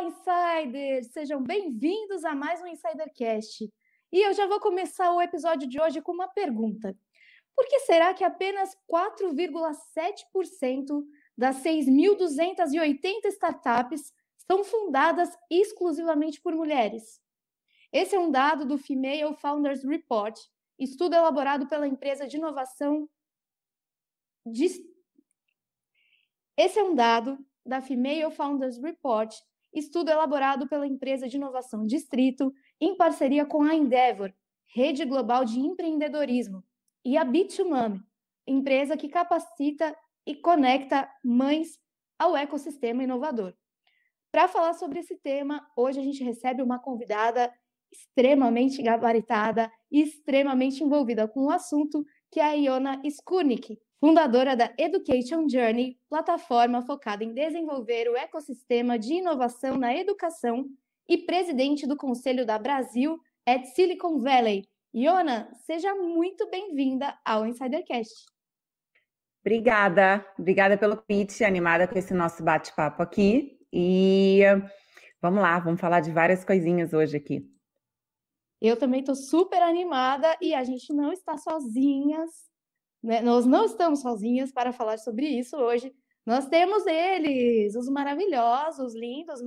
Olá, insiders! Sejam bem-vindos a mais um Insidercast. E eu já vou começar o episódio de hoje com uma pergunta. Por que será que apenas 4,7% das 6.280 startups são fundadas exclusivamente por mulheres? Esse é um dado do Female Founders Report, estudo elaborado pela empresa de inovação. De... Esse é um dado da Female Founders Report, estudo elaborado pela empresa de inovação Distrito, em parceria com a Endeavor, rede global de empreendedorismo, e a Bitumami, empresa que capacita e conecta mães ao ecossistema inovador. Para falar sobre esse tema, hoje a gente recebe uma convidada extremamente gabaritada e extremamente envolvida com o assunto, que é a Iona Skunik, fundadora da Education Journey, plataforma focada em desenvolver o ecossistema de inovação na educação, e presidente do Conselho da Brasil at Silicon Valley. Iona, seja muito bem-vinda ao Insidercast. Obrigada, obrigada pelo convite, animada com esse nosso bate-papo aqui. E vamos lá, vamos falar de várias coisinhas hoje aqui. Eu também estou super animada e a gente não está sozinhas né? Nós não estamos sozinhas para falar sobre isso hoje. Nós temos eles, os maravilhosos, lindos,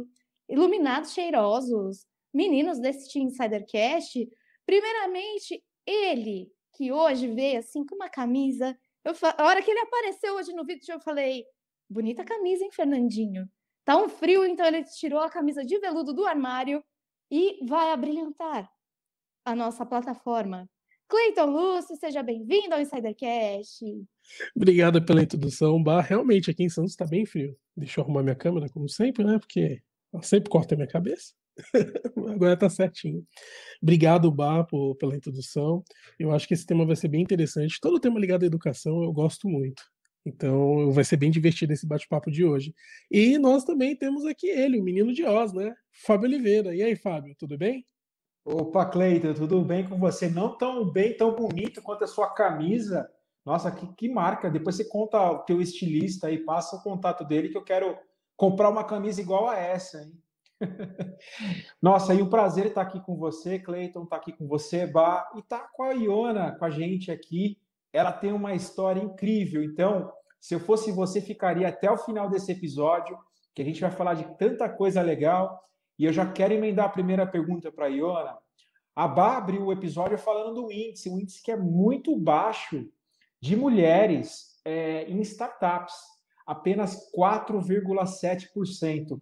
iluminados, cheirosos, meninos desse Team Insidercast. Primeiramente, ele, que hoje veio assim com uma camisa. Eu, a hora que ele apareceu hoje no vídeo, eu falei: bonita camisa, hein, Fernandinho? Tá um frio, então ele tirou a camisa de veludo do armário e vai abrilhantar a nossa plataforma. Cleiton Lúcio, seja bem-vindo ao Insidercast. Obrigado pela introdução, Bar. Realmente, aqui em Santos está bem frio. Deixa eu arrumar minha câmera, como sempre, né? Porque ela sempre corta a minha cabeça. Agora está certinho. Obrigado, Bar, por, pela introdução. Eu acho que esse tema vai ser bem interessante. Todo tema ligado à educação eu gosto muito. Então vai ser bem divertido esse bate-papo de hoje. E nós também temos aqui ele, o menino de Oz, né? Fábio Oliveira. E aí, Fábio, tudo bem? Opa, Cleiton, tudo bem com você? Não tão bem, tão bonito quanto a sua camisa. Nossa, que, que marca. Depois você conta o teu estilista aí, passa o contato dele que eu quero comprar uma camisa igual a essa, hein? Nossa, e um prazer estar aqui com você, Cleiton, estar aqui com você, Bah, e estar tá com a Iona, com a gente aqui. Ela tem uma história incrível. Então, se eu fosse você, ficaria até o final desse episódio, que a gente vai falar de tanta coisa legal. E eu já quero emendar a primeira pergunta para a Iona. A Bá abriu o episódio falando do índice, um índice que é muito baixo de mulheres é, em startups, apenas 4,7%.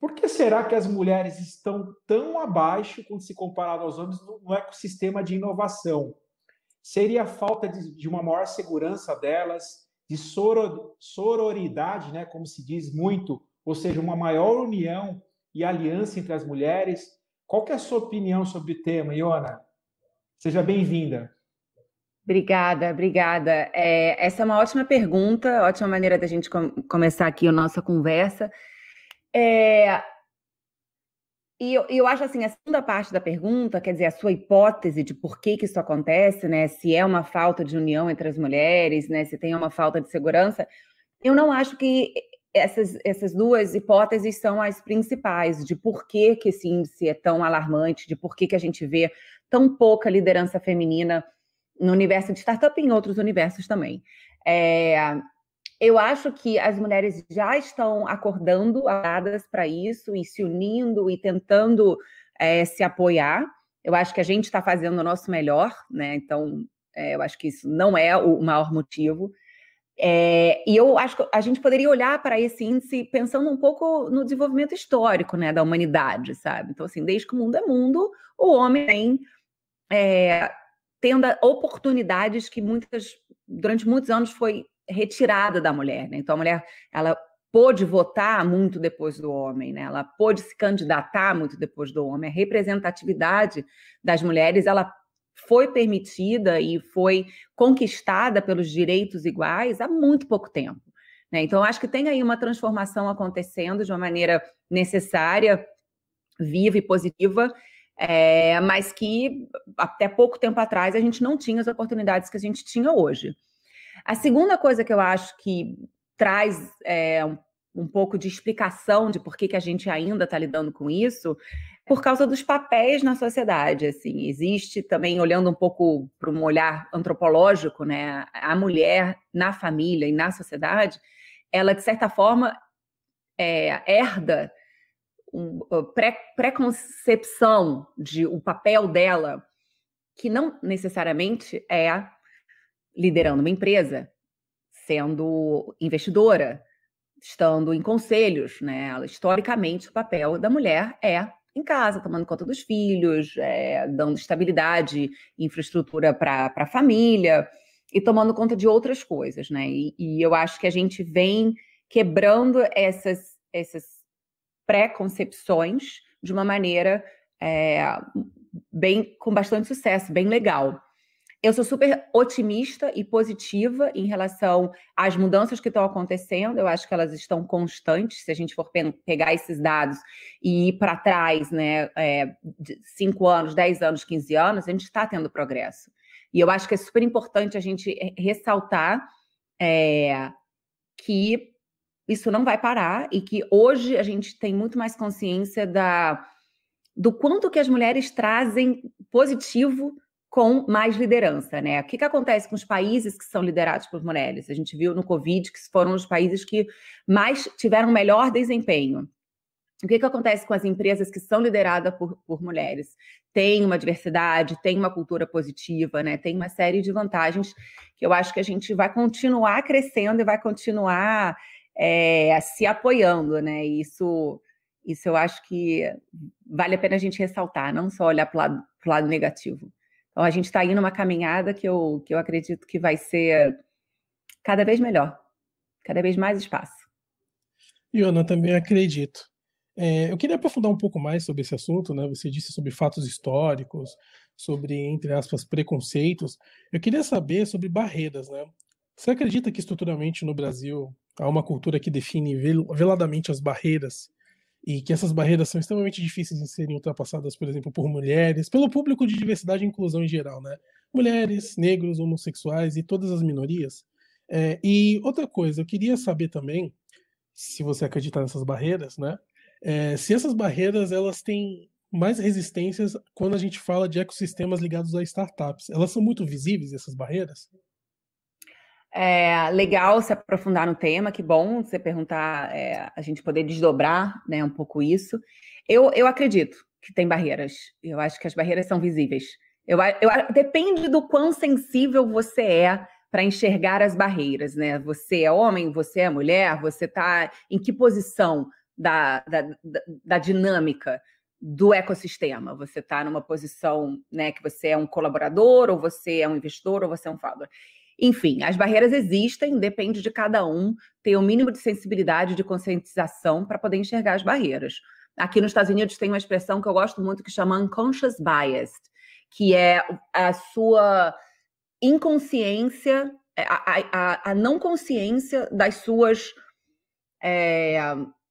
Por que será que as mulheres estão tão abaixo quando se comparado aos homens no ecossistema de inovação? Seria a falta de, de uma maior segurança delas, de sororidade, né, como se diz muito, ou seja, uma maior união e aliança entre as mulheres. Qual que é a sua opinião sobre o tema, Iona? Seja bem-vinda. Obrigada, obrigada. É, essa é uma ótima pergunta, ótima maneira da gente com começar aqui a nossa conversa. É, e eu, eu, acho assim, a segunda parte da pergunta, quer dizer, a sua hipótese de por que, que isso acontece, né? Se é uma falta de união entre as mulheres, né? Se tem uma falta de segurança, eu não acho que essas, essas duas hipóteses são as principais de por que, que esse índice é tão alarmante, de por que, que a gente vê tão pouca liderança feminina no universo de startup e em outros universos também. É, eu acho que as mulheres já estão acordando aladas para isso e se unindo e tentando é, se apoiar. Eu acho que a gente está fazendo o nosso melhor, né? Então, é, eu acho que isso não é o maior motivo. É, e eu acho que a gente poderia olhar para esse índice pensando um pouco no desenvolvimento histórico né, da humanidade, sabe? Então, assim, desde que o mundo é mundo, o homem tem é, tendo oportunidades que muitas, durante muitos anos foi retirada da mulher. Né? Então, a mulher ela pôde votar muito depois do homem, né? ela pôde se candidatar muito depois do homem. A representatividade das mulheres ela foi permitida e foi conquistada pelos direitos iguais há muito pouco tempo. Né? Então, acho que tem aí uma transformação acontecendo de uma maneira necessária, viva e positiva, é, mas que até pouco tempo atrás a gente não tinha as oportunidades que a gente tinha hoje. A segunda coisa que eu acho que traz é, um, um pouco de explicação de por que, que a gente ainda está lidando com isso por causa dos papéis na sociedade, assim, existe também olhando um pouco para um olhar antropológico, né, a mulher na família e na sociedade, ela de certa forma é, herda um, pré, preconcepção de o um papel dela que não necessariamente é liderando uma empresa, sendo investidora, estando em conselhos, né? Historicamente, o papel da mulher é em casa, tomando conta dos filhos, é, dando estabilidade, infraestrutura para a família e tomando conta de outras coisas, né? E, e eu acho que a gente vem quebrando essas, essas pré-concepções de uma maneira é, bem com bastante sucesso, bem legal eu sou super otimista e positiva em relação às mudanças que estão acontecendo. Eu acho que elas estão constantes. Se a gente for pe pegar esses dados e ir para trás, né, é, cinco anos, dez anos, quinze anos, a gente está tendo progresso. E eu acho que é super importante a gente ressaltar é, que isso não vai parar e que hoje a gente tem muito mais consciência da, do quanto que as mulheres trazem positivo com mais liderança, né? O que, que acontece com os países que são liderados por mulheres? A gente viu no Covid que foram os países que mais tiveram melhor desempenho. O que, que acontece com as empresas que são lideradas por, por mulheres? Tem uma diversidade, tem uma cultura positiva, né? Tem uma série de vantagens que eu acho que a gente vai continuar crescendo e vai continuar é, se apoiando, né? E isso, isso eu acho que vale a pena a gente ressaltar, não só olhar para o lado, lado negativo. Então, a gente está indo numa caminhada que eu, que eu acredito que vai ser cada vez melhor, cada vez mais espaço. Iona, também acredito. É, eu queria aprofundar um pouco mais sobre esse assunto, né? Você disse sobre fatos históricos, sobre, entre aspas, preconceitos. Eu queria saber sobre barreiras, né? Você acredita que estruturalmente no Brasil há uma cultura que define veladamente as barreiras e que essas barreiras são extremamente difíceis de serem ultrapassadas, por exemplo, por mulheres, pelo público de diversidade e inclusão em geral, né? Mulheres, negros, homossexuais e todas as minorias. É, e outra coisa, eu queria saber também, se você acreditar nessas barreiras, né? É, se essas barreiras elas têm mais resistências quando a gente fala de ecossistemas ligados a startups, elas são muito visíveis essas barreiras? É legal se aprofundar no tema, que bom você perguntar, é, a gente poder desdobrar né, um pouco isso. Eu, eu acredito que tem barreiras, eu acho que as barreiras são visíveis. Eu, eu, depende do quão sensível você é para enxergar as barreiras, né? Você é homem, você é mulher, você está em que posição da, da, da, da dinâmica do ecossistema. Você está numa posição né, que você é um colaborador, ou você é um investidor, ou você é um founder. Enfim, as barreiras existem, depende de cada um ter o um mínimo de sensibilidade, de conscientização para poder enxergar as barreiras. Aqui nos Estados Unidos tem uma expressão que eu gosto muito que chama unconscious bias, que é a sua inconsciência, é, a, a, a não consciência das suas é,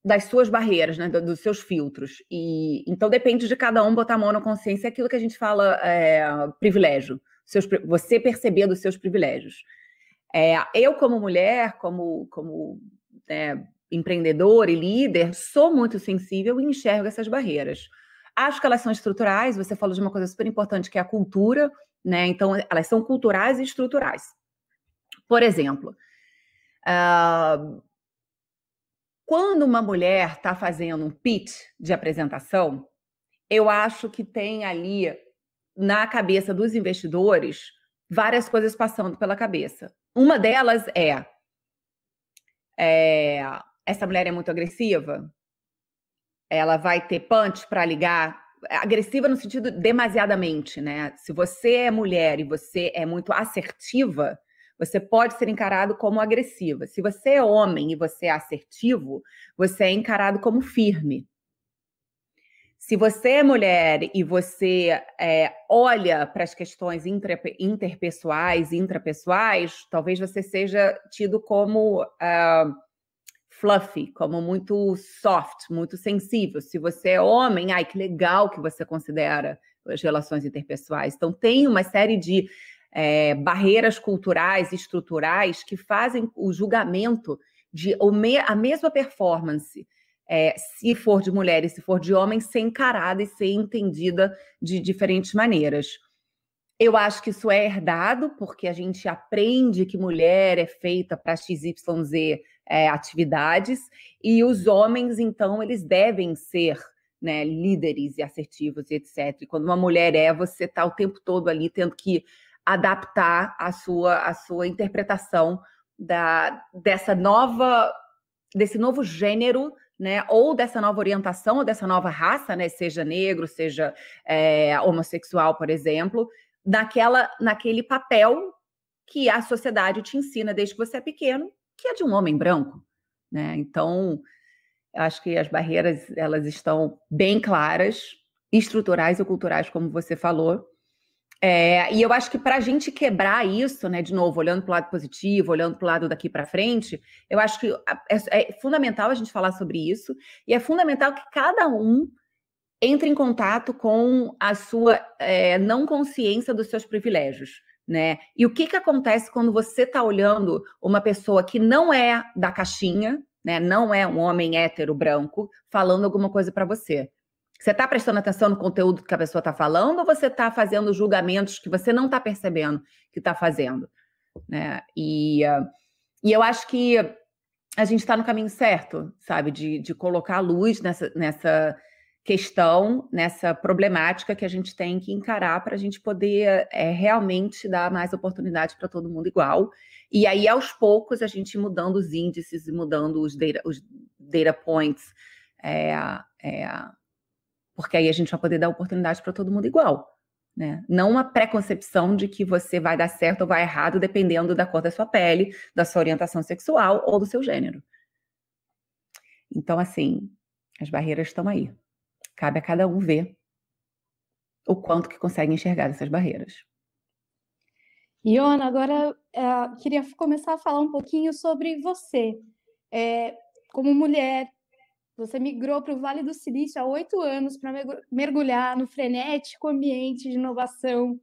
das suas barreiras, né, dos seus filtros. E então depende de cada um botar a mão na consciência é aquilo que a gente fala é, privilégio seus, você percebendo os seus privilégios. É, eu, como mulher, como, como né, empreendedora e líder, sou muito sensível e enxergo essas barreiras. Acho que elas são estruturais, você falou de uma coisa super importante que é a cultura, né? Então, elas são culturais e estruturais. Por exemplo, uh, quando uma mulher está fazendo um pitch de apresentação, eu acho que tem ali na cabeça dos investidores várias coisas passando pela cabeça. Uma delas é, é essa mulher é muito agressiva, ela vai ter punch para ligar. Agressiva no sentido demasiadamente, né? Se você é mulher e você é muito assertiva, você pode ser encarado como agressiva. Se você é homem e você é assertivo, você é encarado como firme. Se você é mulher e você é, olha para as questões interpessoais intrapessoais, talvez você seja tido como uh, fluffy, como muito soft, muito sensível. Se você é homem, ai que legal que você considera as relações interpessoais. Então, tem uma série de é, barreiras culturais, estruturais, que fazem o julgamento de a mesma performance é, se for de mulher e se for de homem, ser encarada e ser entendida de diferentes maneiras. Eu acho que isso é herdado, porque a gente aprende que mulher é feita para XYZ é, atividades, e os homens, então, eles devem ser né, líderes e assertivos e etc. E quando uma mulher é, você está o tempo todo ali tendo que adaptar a sua, a sua interpretação da, dessa nova desse novo gênero né? Ou dessa nova orientação, ou dessa nova raça, né? Seja negro, seja é, homossexual, por exemplo, naquela, naquele papel que a sociedade te ensina desde que você é pequeno, que é de um homem branco, né? Então, acho que as barreiras elas estão bem claras, estruturais ou culturais, como você falou, é, e eu acho que para a gente quebrar isso, né, de novo, olhando para o lado positivo, olhando para o lado daqui para frente, eu acho que é, é, fundamental a gente falar sobre isso e é fundamental que cada um entre em contato com a sua é, não consciência dos seus privilégios. Né? E o que, que acontece quando você está olhando uma pessoa que não é da caixinha, né, não é um homem hétero branco, falando alguma coisa para você? Você está prestando atenção no conteúdo que a pessoa está falando ou você está fazendo julgamentos que você não está percebendo que está fazendo? Né? E, e eu acho que a gente está no caminho certo, sabe? De, de colocar a luz nessa, nessa questão, nessa problemática que a gente tem que encarar para a gente poder é, realmente dar mais oportunidade para todo mundo igual. E aí, aos poucos, a gente mudando os índices e mudando os data, os data points. É, é, porque aí a gente vai poder dar oportunidade para todo mundo igual. Né? Não uma preconcepção de que você vai dar certo ou vai errado dependendo da cor da sua pele, da sua orientação sexual ou do seu gênero. Então, assim, as barreiras estão aí. Cabe a cada um ver o quanto que consegue enxergar essas barreiras. Iona, agora eh, queria começar a falar um pouquinho sobre você. É, como mulher, você migrou para o Vale do Silício há oito anos para mergulhar no frenético ambiente de inovação,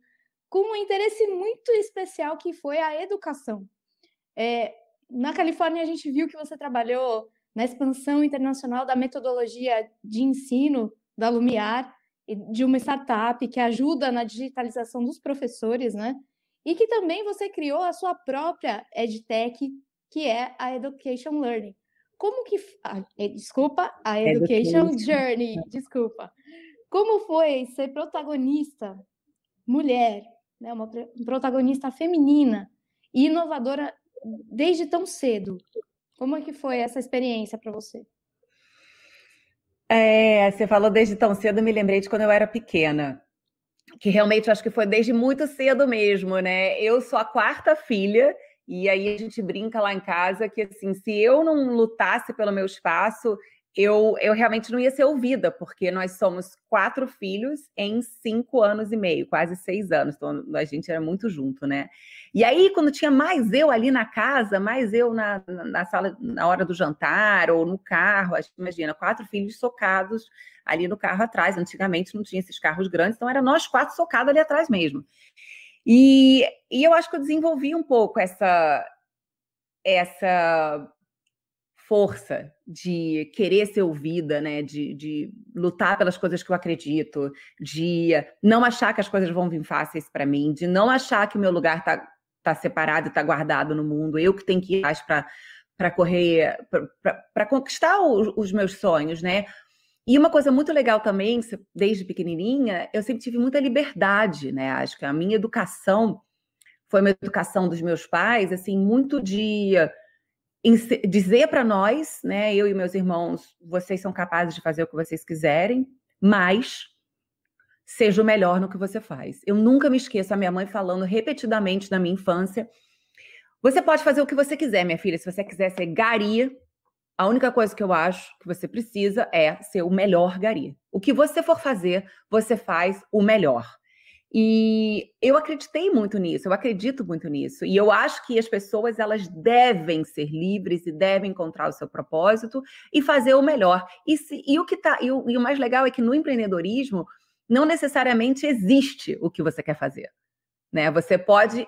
com um interesse muito especial que foi a educação. É, na Califórnia, a gente viu que você trabalhou na expansão internacional da metodologia de ensino da Lumiar, de uma startup que ajuda na digitalização dos professores, né? E que também você criou a sua própria EdTech, que é a Education Learning. Como que. Ah, é, desculpa, a é Education, Education Journey, desculpa. Como foi ser protagonista mulher, né, uma protagonista feminina e inovadora desde tão cedo? Como é que foi essa experiência para você? É, você falou desde tão cedo, me lembrei de quando eu era pequena. Que realmente acho que foi desde muito cedo mesmo, né? Eu sou a quarta filha e aí a gente brinca lá em casa que assim, se eu não lutasse pelo meu espaço, eu, eu realmente não ia ser ouvida, porque nós somos quatro filhos em cinco anos e meio, quase seis anos. Então a gente era muito junto, né? E aí, quando tinha mais eu ali na casa, mais eu na, na sala, na hora do jantar ou no carro, a gente imagina, quatro filhos socados ali no carro atrás. Antigamente não tinha esses carros grandes, então era nós quatro socados ali atrás mesmo. E, e eu acho que eu desenvolvi um pouco essa, essa força de querer ser ouvida, né? De, de, lutar pelas coisas que eu acredito, de não achar que as coisas vão vir fáceis para mim, de não achar que o meu lugar está tá separado, está guardado no mundo, eu que tenho que ir para para correr, para conquistar os, os meus sonhos, né? E uma coisa muito legal também, desde pequenininha, eu sempre tive muita liberdade, né? Acho que a minha educação foi uma educação dos meus pais, assim, muito de dizer para nós, né, eu e meus irmãos, vocês são capazes de fazer o que vocês quiserem, mas seja o melhor no que você faz. Eu nunca me esqueço a minha mãe falando repetidamente na minha infância: você pode fazer o que você quiser, minha filha. Se você quiser ser garia, a única coisa que eu acho que você precisa é ser o melhor gari. O que você for fazer, você faz o melhor. E eu acreditei muito nisso, eu acredito muito nisso. E eu acho que as pessoas elas devem ser livres e devem encontrar o seu propósito e fazer o melhor. E, se, e o que tá, e o, e o mais legal é que no empreendedorismo não necessariamente existe o que você quer fazer. Né? Você pode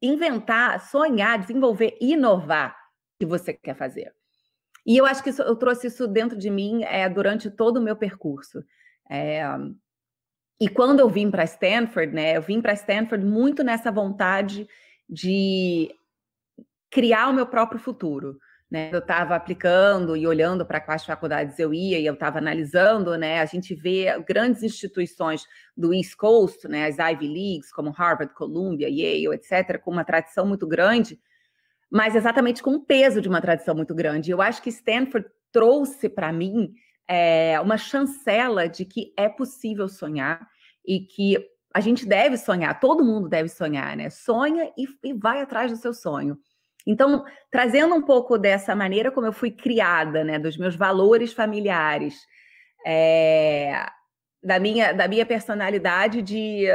inventar, sonhar, desenvolver, inovar o que você quer fazer. E eu acho que isso, eu trouxe isso dentro de mim é, durante todo o meu percurso. É, e quando eu vim para Stanford, né, eu vim para Stanford muito nessa vontade de criar o meu próprio futuro. Né? Eu estava aplicando e olhando para quais faculdades eu ia e eu estava analisando, né? A gente vê grandes instituições do East Coast, né? As Ivy Leagues, como Harvard, Columbia, Yale, etc., com uma tradição muito grande mas exatamente com o peso de uma tradição muito grande. Eu acho que Stanford trouxe para mim é, uma chancela de que é possível sonhar e que a gente deve sonhar, todo mundo deve sonhar, né? Sonha e, e vai atrás do seu sonho. Então, trazendo um pouco dessa maneira como eu fui criada, né, dos meus valores familiares, é, da, minha, da minha personalidade de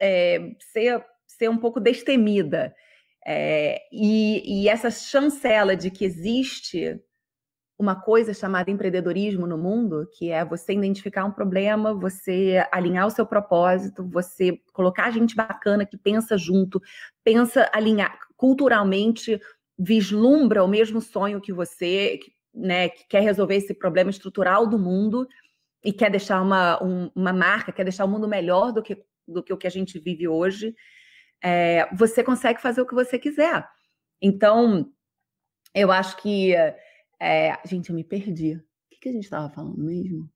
é, ser, ser um pouco destemida, é, e, e essa chancela de que existe uma coisa chamada empreendedorismo no mundo, que é você identificar um problema, você alinhar o seu propósito, você colocar gente bacana que pensa junto, pensa alinhar culturalmente, vislumbra o mesmo sonho que você, né, que quer resolver esse problema estrutural do mundo e quer deixar uma, um, uma marca, quer deixar o mundo melhor do que, do que o que a gente vive hoje é, você consegue fazer o que você quiser. Então, eu acho que. É, gente, eu me perdi. O que, que a gente estava falando mesmo?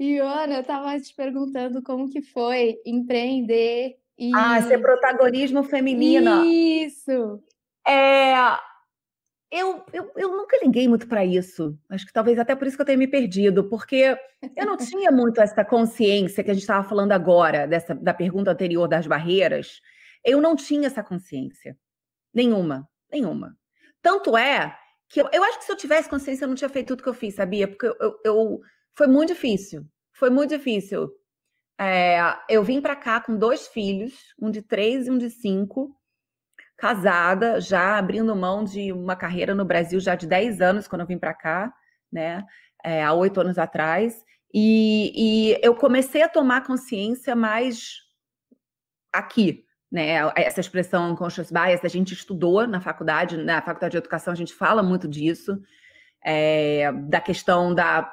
Iona, eu estava te perguntando como que foi empreender e... Ah, ser protagonismo feminino. Isso! É, eu, eu, eu nunca liguei muito para isso. Acho que talvez até por isso que eu tenha me perdido, porque eu não tinha muito essa consciência que a gente estava falando agora, dessa, da pergunta anterior das barreiras. Eu não tinha essa consciência. Nenhuma, nenhuma. Tanto é que eu, eu acho que se eu tivesse consciência, eu não tinha feito tudo que eu fiz, sabia? Porque eu, eu, eu foi muito difícil. Foi muito difícil. É, eu vim para cá com dois filhos, um de três e um de cinco casada, já abrindo mão de uma carreira no Brasil já de 10 anos, quando eu vim para cá, né? É, há oito anos atrás. E, e eu comecei a tomar consciência mais aqui, né? Essa expressão conscious bias, a gente estudou na faculdade, na faculdade de educação a gente fala muito disso, é, da questão da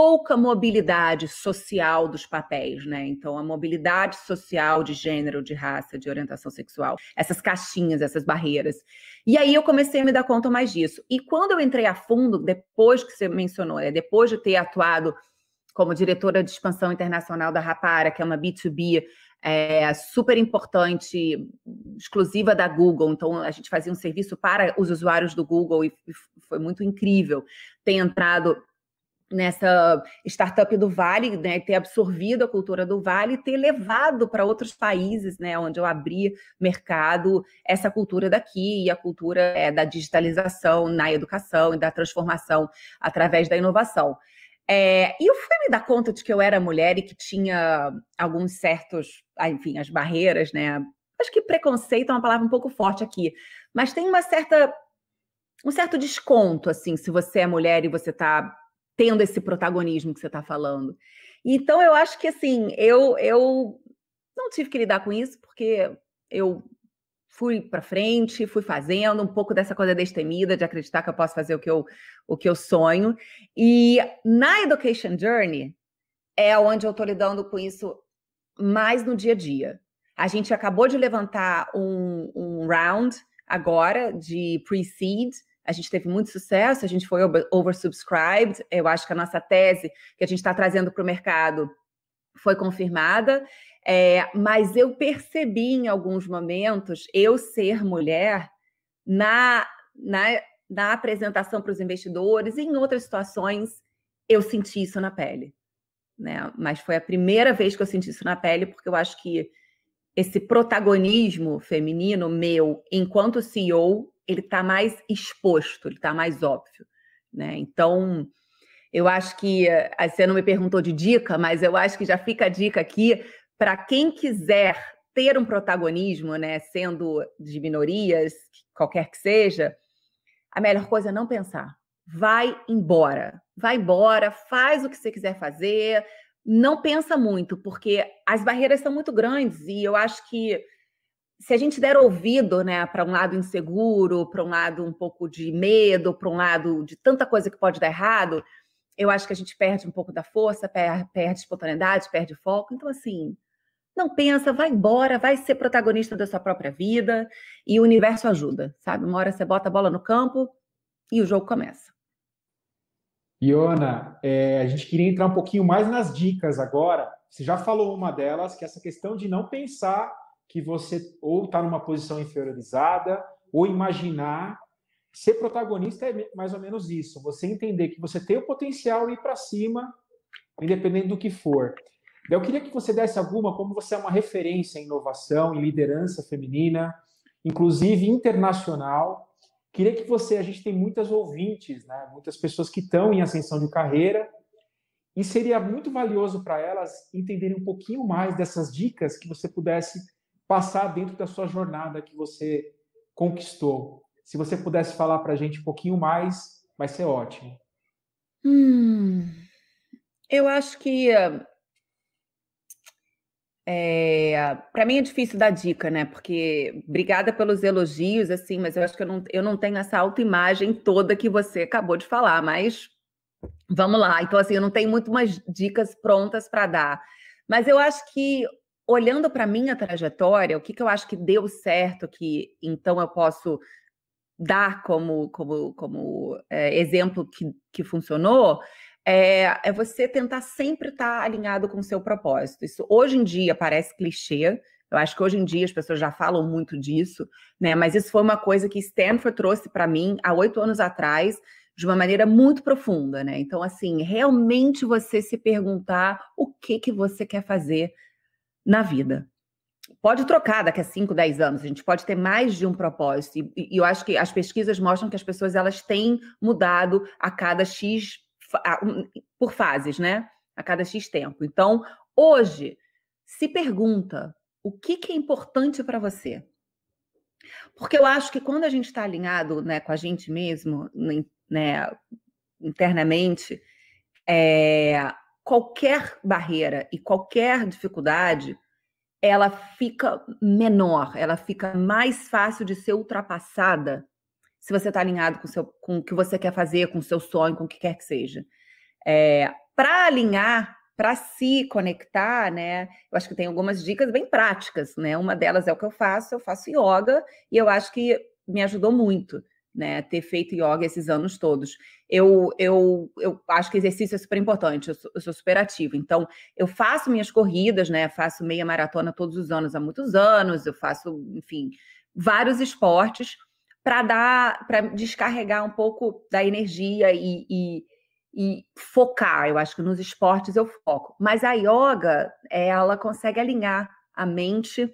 pouca mobilidade social dos papéis, né? Então, a mobilidade social de gênero, de raça, de orientação sexual, essas caixinhas, essas barreiras. E aí eu comecei a me dar conta mais disso. E quando eu entrei a fundo, depois que você mencionou, né? depois de ter atuado como diretora de expansão internacional da Rapara, que é uma B2B é, super importante, exclusiva da Google. Então, a gente fazia um serviço para os usuários do Google e foi muito incrível ter entrado nessa startup do Vale, né, ter absorvido a cultura do Vale e ter levado para outros países, né, onde eu abri mercado, essa cultura daqui e a cultura é, da digitalização na educação e da transformação através da inovação. É, e eu fui me dar conta de que eu era mulher e que tinha alguns certos, ah, enfim, as barreiras, né? Acho que preconceito é uma palavra um pouco forte aqui, mas tem uma certa um certo desconto, assim, se você é mulher e você está tendo esse protagonismo que você está falando. Então, eu acho que, assim, eu, eu não tive que lidar com isso, porque eu fui para frente, fui fazendo um pouco dessa coisa destemida, de acreditar que eu posso fazer o que eu, o que eu sonho. E na Education Journey é onde eu estou lidando com isso mais no dia a dia. A gente acabou de levantar um, um round agora de pre-seed, a gente teve muito sucesso, a gente foi oversubscribed. Eu acho que a nossa tese que a gente está trazendo para o mercado foi confirmada. É, mas eu percebi em alguns momentos eu ser mulher na, na, na apresentação para os investidores, em outras situações eu senti isso na pele. Né? Mas foi a primeira vez que eu senti isso na pele, porque eu acho que esse protagonismo feminino meu enquanto CEO ele está mais exposto, ele está mais óbvio. Né? Então, eu acho que eh, você não me perguntou de dica, mas eu acho que já fica a dica aqui para quem quiser ter um protagonismo, né, sendo de minorias, qualquer que seja, a melhor coisa é não pensar. Vai embora. Vai embora, faz o que você quiser fazer, não pensa muito, porque as barreiras são muito grandes e eu acho que se a gente der ouvido né, para um lado inseguro, para um lado um pouco de medo, para um lado de tanta coisa que pode dar errado, eu acho que a gente perde um pouco da força, perde, espontaneidade, perde foco. Então, assim, não pensa, vai embora, vai ser protagonista da sua própria vida e o universo ajuda, sabe? Uma hora você bota a bola no campo e o jogo começa. Iona, é, a gente queria entrar um pouquinho mais nas dicas agora. Você já falou uma delas, que é essa questão de não pensar que você ou está numa posição inferiorizada, ou imaginar. Ser protagonista é mais ou menos isso. Você entender que você tem o potencial e ir para cima, independente do que for. Eu queria que você desse alguma, como você é uma referência em inovação, em liderança feminina, inclusive internacional. Queria que você, a gente tem muitas ouvintes, né? muitas pessoas que estão em ascensão de carreira, e seria muito valioso para elas entenderem um pouquinho mais dessas dicas que você pudesse passar dentro da sua jornada que você conquistou. Se você pudesse falar para a gente um pouquinho mais, vai ser ótimo. Hum, eu acho que é, eh, para mim é difícil dar dica, né? Porque obrigada pelos elogios, assim, mas eu acho que eu não, eu não tenho essa autoimagem toda que você acabou de falar, mas vamos lá. Então, assim, eu não tenho muito mais dicas prontas para dar. Mas eu acho que olhando para minha trajetória, o que, que eu acho que deu certo, que então eu posso dar como, como, como é, exemplo que, que funcionou, é, é você tentar sempre estar tá alinhado com o seu propósito. Isso hoje em dia parece clichê, eu acho que hoje em dia as pessoas já falam muito disso, né? Mas isso foi uma coisa que Stanford trouxe para mim há oito anos atrás, de uma maneira muito profunda, né? Então, assim, realmente você se perguntar o que que você quer fazer na vida. Pode trocar daqui a 5, 10 anos, a gente pode ter mais de um propósito. E, e eu acho que as pesquisas mostram que as pessoas elas têm mudado a cada X a, por fases, né? A cada X tempo. Então, hoje, se pergunta o que, que é importante para você. Porque eu acho que quando a gente está alinhado né, com a gente mesmo, né, internamente, é, qualquer barreira e qualquer dificuldade, ela fica menor, ela fica mais fácil de ser ultrapassada se você está alinhado com, seu, com o que você quer fazer, com o seu sonho, com o que quer que seja. É, para alinhar, para se conectar, né? Eu acho que tem algumas dicas bem práticas, né? Uma delas é o que eu faço, eu faço yoga e eu acho que me ajudou muito né? Ter feito yoga esses anos todos. Eu, eu, eu acho que exercício é super importante, eu sou, eu sou super ativo. Então, eu faço minhas corridas, né? Faço meia maratona todos os anos, há muitos anos, eu faço, enfim, vários esportes para dar, para descarregar um pouco da energia e, e, e focar. Eu acho que nos esportes eu foco. Mas a yoga, ela consegue alinhar a mente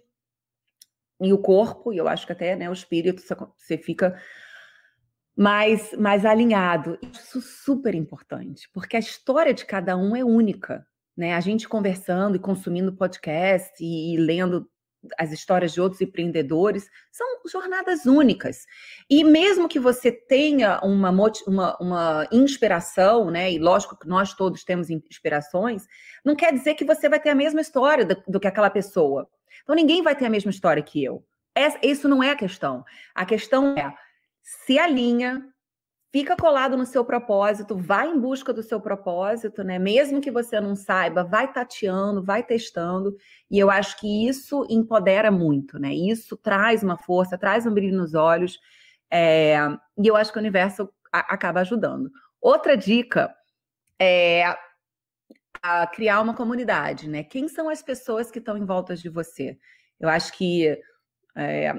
e o corpo, e eu acho que até né, o espírito, você fica mais, mais alinhado. Isso é super importante, porque a história de cada um é única. Né? A gente conversando e consumindo podcast e, e lendo as histórias de outros empreendedores são jornadas únicas. E mesmo que você tenha uma, uma, uma inspiração, né? E lógico que nós todos temos inspirações, não quer dizer que você vai ter a mesma história do, do que aquela pessoa. Então ninguém vai ter a mesma história que eu. Essa, isso não é a questão. A questão é se alinha, fica colado no seu propósito, vai em busca do seu propósito, né? Mesmo que você não saiba, vai tateando, vai testando, e eu acho que isso empodera muito, né? Isso traz uma força, traz um brilho nos olhos, é... e eu acho que o universo acaba ajudando. Outra dica é criar uma comunidade, né? Quem são as pessoas que estão em volta de você? Eu acho que é,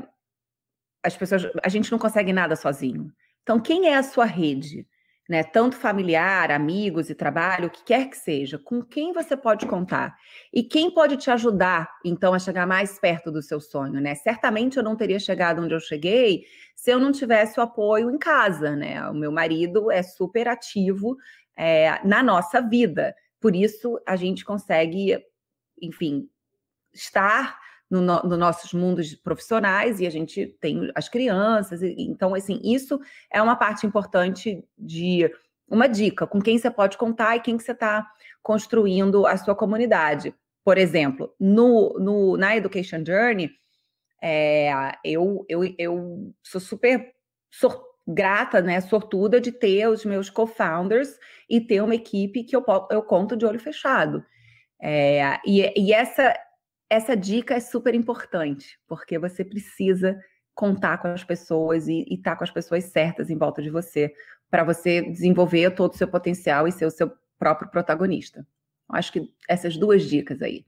as pessoas, a gente não consegue nada sozinho. Então, quem é a sua rede? Né, tanto familiar, amigos e trabalho, o que quer que seja, com quem você pode contar e quem pode te ajudar, então, a chegar mais perto do seu sonho, né? Certamente eu não teria chegado onde eu cheguei se eu não tivesse o apoio em casa, né? O meu marido é super ativo é, na nossa vida, por isso a gente consegue, enfim, estar no, no, nos nossos mundos profissionais e a gente tem as crianças. E, então, assim, isso é uma parte importante de uma dica com quem você pode contar e quem que você está construindo a sua comunidade. Por exemplo, no, no na Education Journey, é, eu, eu, eu sou super sor, grata, né, sortuda de ter os meus co-founders e ter uma equipe que eu, eu conto de olho fechado. É, e, e essa essa dica é super importante, porque você precisa contar com as pessoas e estar tá com as pessoas certas em volta de você, para você desenvolver todo o seu potencial e ser o seu próprio protagonista. Eu acho que essas duas dicas aí.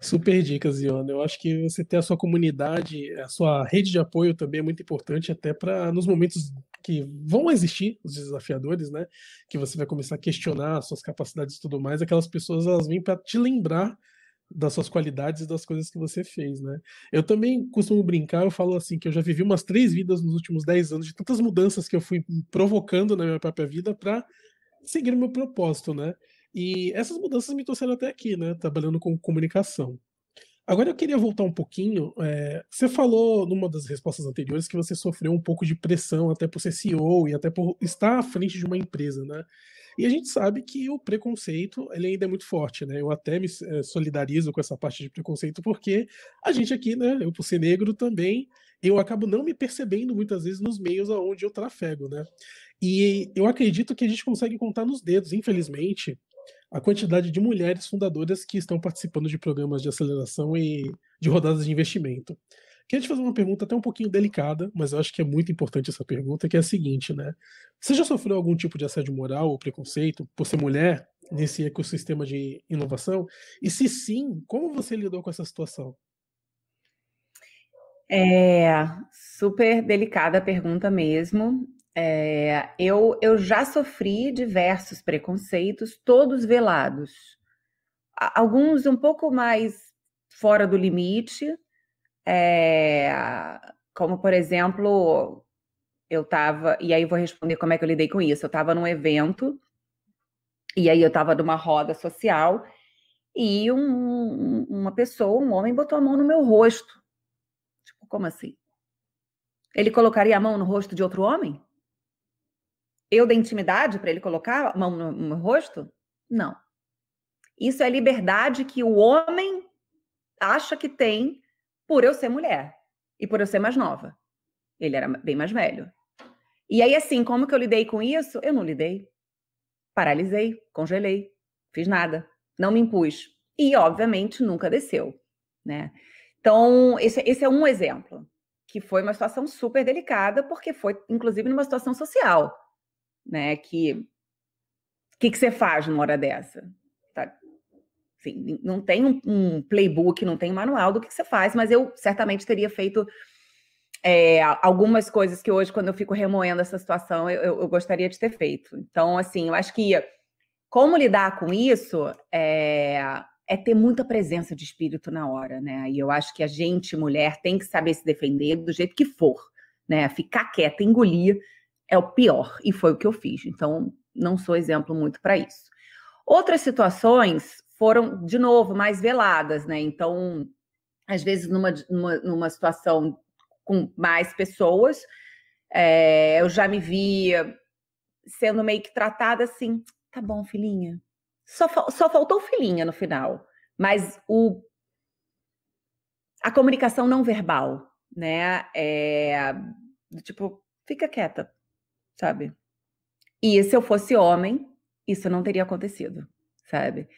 Super dicas, Iona. Eu acho que você ter a sua comunidade, a sua rede de apoio também é muito importante, até para nos momentos que vão existir os desafiadores, né? Que você vai começar a questionar suas capacidades e tudo mais, aquelas pessoas elas vêm para te lembrar das suas qualidades e das coisas que você fez, né? Eu também costumo brincar, eu falo assim que eu já vivi umas três vidas nos últimos dez anos de tantas mudanças que eu fui provocando na minha própria vida para seguir o meu propósito, né? E essas mudanças me trouxeram até aqui, né? Trabalhando com comunicação. Agora eu queria voltar um pouquinho. É, você falou numa das respostas anteriores que você sofreu um pouco de pressão, até por ser CEO e até por estar à frente de uma empresa, né? E a gente sabe que o preconceito ele ainda é muito forte, né? Eu até me eh, solidarizo com essa parte de preconceito, porque a gente aqui, né? Eu, por ser negro, também eu acabo não me percebendo muitas vezes nos meios aonde eu trafego, né? E eu acredito que a gente consegue contar nos dedos, infelizmente, a quantidade de mulheres fundadoras que estão participando de programas de aceleração e de rodadas de investimento. Queria te fazer uma pergunta até um pouquinho delicada, mas eu acho que é muito importante essa pergunta, que é a seguinte, né? Você já sofreu algum tipo de assédio moral ou preconceito por ser mulher nesse ecossistema de inovação? E se sim, como você lidou com essa situação? É super delicada a pergunta mesmo. É, eu, eu já sofri diversos preconceitos, todos velados. Alguns um pouco mais fora do limite, é, como, por exemplo, eu estava. E aí vou responder como é que eu lidei com isso. Eu estava num evento, e aí eu estava numa roda social, e um, uma pessoa, um homem, botou a mão no meu rosto. Tipo, como assim? Ele colocaria a mão no rosto de outro homem? Eu dei intimidade para ele colocar a mão no, no meu rosto? Não. Isso é liberdade que o homem acha que tem por eu ser mulher e por eu ser mais nova. Ele era bem mais velho. E aí, assim, como que eu lidei com isso? Eu não lidei. Paralisei, congelei, fiz nada, não me impus. E, obviamente, nunca desceu, né? Então, esse, esse é um exemplo, que foi uma situação super delicada, porque foi, inclusive, numa situação social, né? Que o que, que você faz numa hora dessa? enfim, não tem um, um, playbook, não tem um manual do que, que você faz, mas eu certamente teria feito é, algumas coisas que hoje, quando eu fico remoendo essa situação, eu, eu, gostaria de ter feito. Então, assim, eu acho que como lidar com isso é, é ter muita presença de espírito na hora, né? E eu acho que a gente, mulher, tem que saber se defender do jeito que for, né? Ficar quieta, engolir é o pior, e foi o que eu fiz. Então, não sou exemplo muito para isso. Outras situações foram, de novo, mais veladas, né? Então, às vezes, numa, numa, numa situação com mais pessoas, é, eu já me via sendo meio que tratada assim, tá bom, filhinha. Só, só faltou filhinha no final, mas o a comunicação não verbal, né? É, tipo, fica quieta, sabe? E se eu fosse homem, isso não teria acontecido, sabe?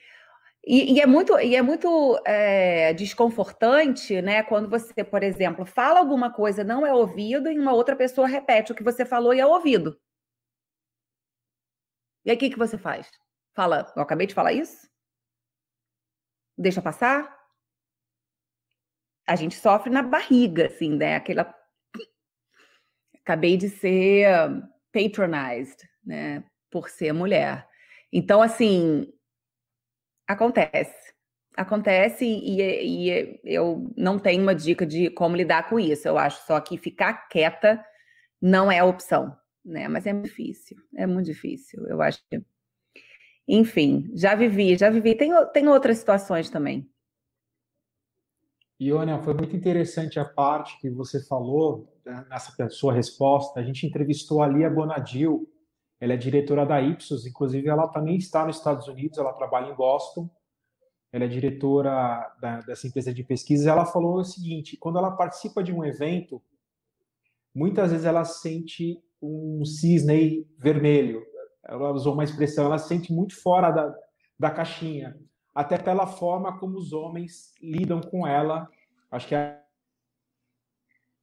E, e, é muito, e é muito é, desconfortante, né? Quando você, por exemplo, fala alguma coisa, não é ouvido, e uma outra pessoa repete o que você falou e é ouvido. E aí o que, que você faz? Fala, eu acabei de falar isso? Deixa passar? A gente sofre na barriga, assim, né? Aquela. Acabei de ser patronized, né? Por ser mulher. Então, assim, Acontece. Acontece e, e, eu não tenho uma dica de como lidar com isso. Eu acho só que ficar quieta não é a opção, né? Mas é difícil, é muito difícil. Eu acho. Que... Enfim, já vivi, já vivi. Tem, tem outras situações também. Iônia, foi muito interessante a parte que você falou né, nessa sua resposta. A gente entrevistou ali a Bonadil, ela é diretora da Ipsos, inclusive ela também está nos Estados Unidos, ela trabalha em Boston. Ela é diretora da, dessa empresa de pesquisas. Ela falou o seguinte: quando ela participa de um evento, muitas vezes ela sente um cisne vermelho. Ela usou uma expressão, ela se sente muito fora da, da caixinha, até pela forma como os homens lidam com ela. Acho que é...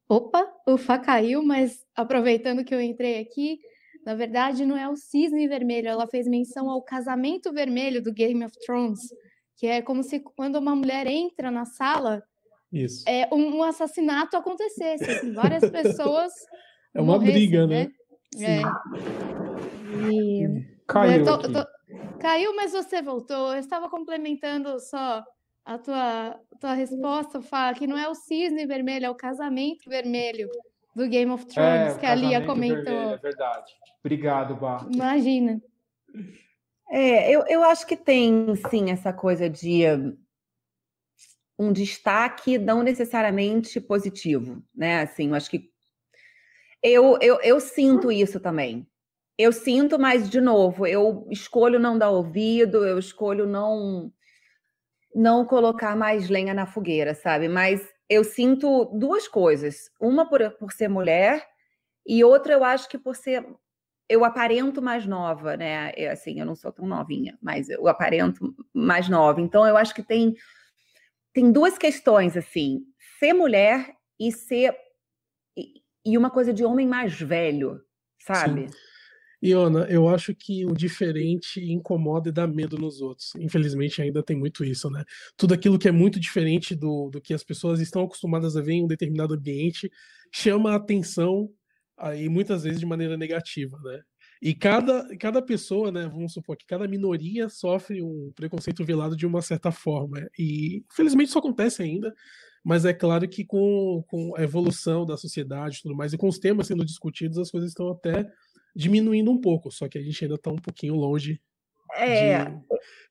Opa, o Fá caiu, mas aproveitando que eu entrei aqui, na verdade, não é o cisne vermelho, ela fez menção ao casamento vermelho do Game of Thrones, que é como se quando uma mulher entra na sala, Isso. É, um, um assassinato acontecesse, assim, várias pessoas. é uma briga, né? né? É. E... Caiu, tô, tô... Caiu, mas você voltou. Eu estava complementando só a tua, tua resposta, Fá, que não é o cisne vermelho, é o casamento vermelho do Game of é, Thrones, é, que a Lia comentou. Vermelho, é verdade. Obrigado, Bá. Imagina. É, eu, eu acho que tem, sim, essa coisa de um destaque não necessariamente positivo, né? Assim, eu acho que eu, eu, eu sinto isso também. Eu sinto, mas, de novo, eu escolho não dar ouvido, eu escolho não não colocar mais lenha na fogueira, sabe? Mas eu sinto duas coisas. Uma por, por ser mulher e outra eu acho que por ser eu aparento mais nova, né? Eu, é, assim, eu não sou tão novinha, mas eu aparento mais nova. Então eu acho que tem tem duas questões assim, ser mulher e ser e, e uma coisa de homem mais velho, sabe? Sim. Iona, eu acho que o diferente incomoda e dá medo nos outros. Infelizmente, ainda tem muito isso, né? Tudo aquilo que é muito diferente do, do que as pessoas estão acostumadas a ver em um determinado ambiente chama a atenção aí muitas vezes de maneira negativa, né? E cada, cada pessoa, né? Vamos supor que cada minoria sofre um preconceito velado de uma certa forma. E infelizmente isso acontece ainda mas é claro que com, com a evolução da sociedade e tudo mais, e com os temas sendo discutidos, as coisas estão até diminuindo um pouco, só que a gente ainda está um pouquinho longe é,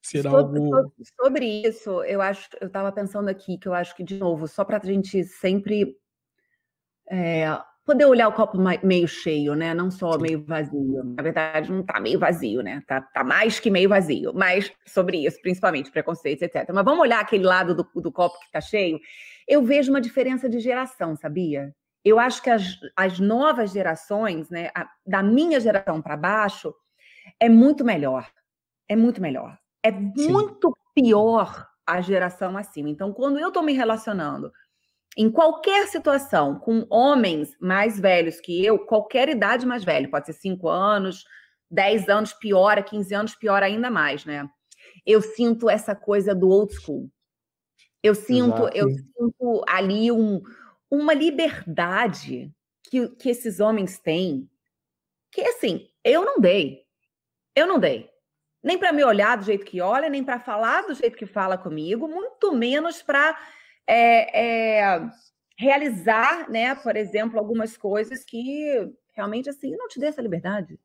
sobre, algo... sobre, isso, eu acho, eu estava pensando aqui que eu acho que, de novo, só para a gente sempre é, poder olhar o copo meio cheio, né? Não só Sim. meio vazio. Na verdade, não está meio vazio, né? Está tá mais que meio vazio. Mas sobre isso, principalmente, preconceitos, etc. Mas vamos olhar aquele lado do, do copo que está cheio. Eu vejo uma diferença de geração, sabia? eu acho que as, as novas gerações, né, a, da minha geração para baixo, é muito melhor. É muito melhor. É Sim. muito pior a geração acima. Então, quando eu estou me relacionando em qualquer situação com homens mais velhos que eu, qualquer idade mais velha, pode ser 5 anos, 10 anos piora, 15 anos piora ainda mais, né? Eu sinto essa coisa do old school. Eu sinto, Exato. eu sinto ali um, uma liberdade que, que esses homens têm, que assim, eu não dei. Eu não dei. Nem para me olhar do jeito que olha, nem para falar do jeito que fala comigo, muito menos para é, eh, é, eh, realizar, né, por exemplo, algumas coisas que realmente assim não te dei essa liberdade.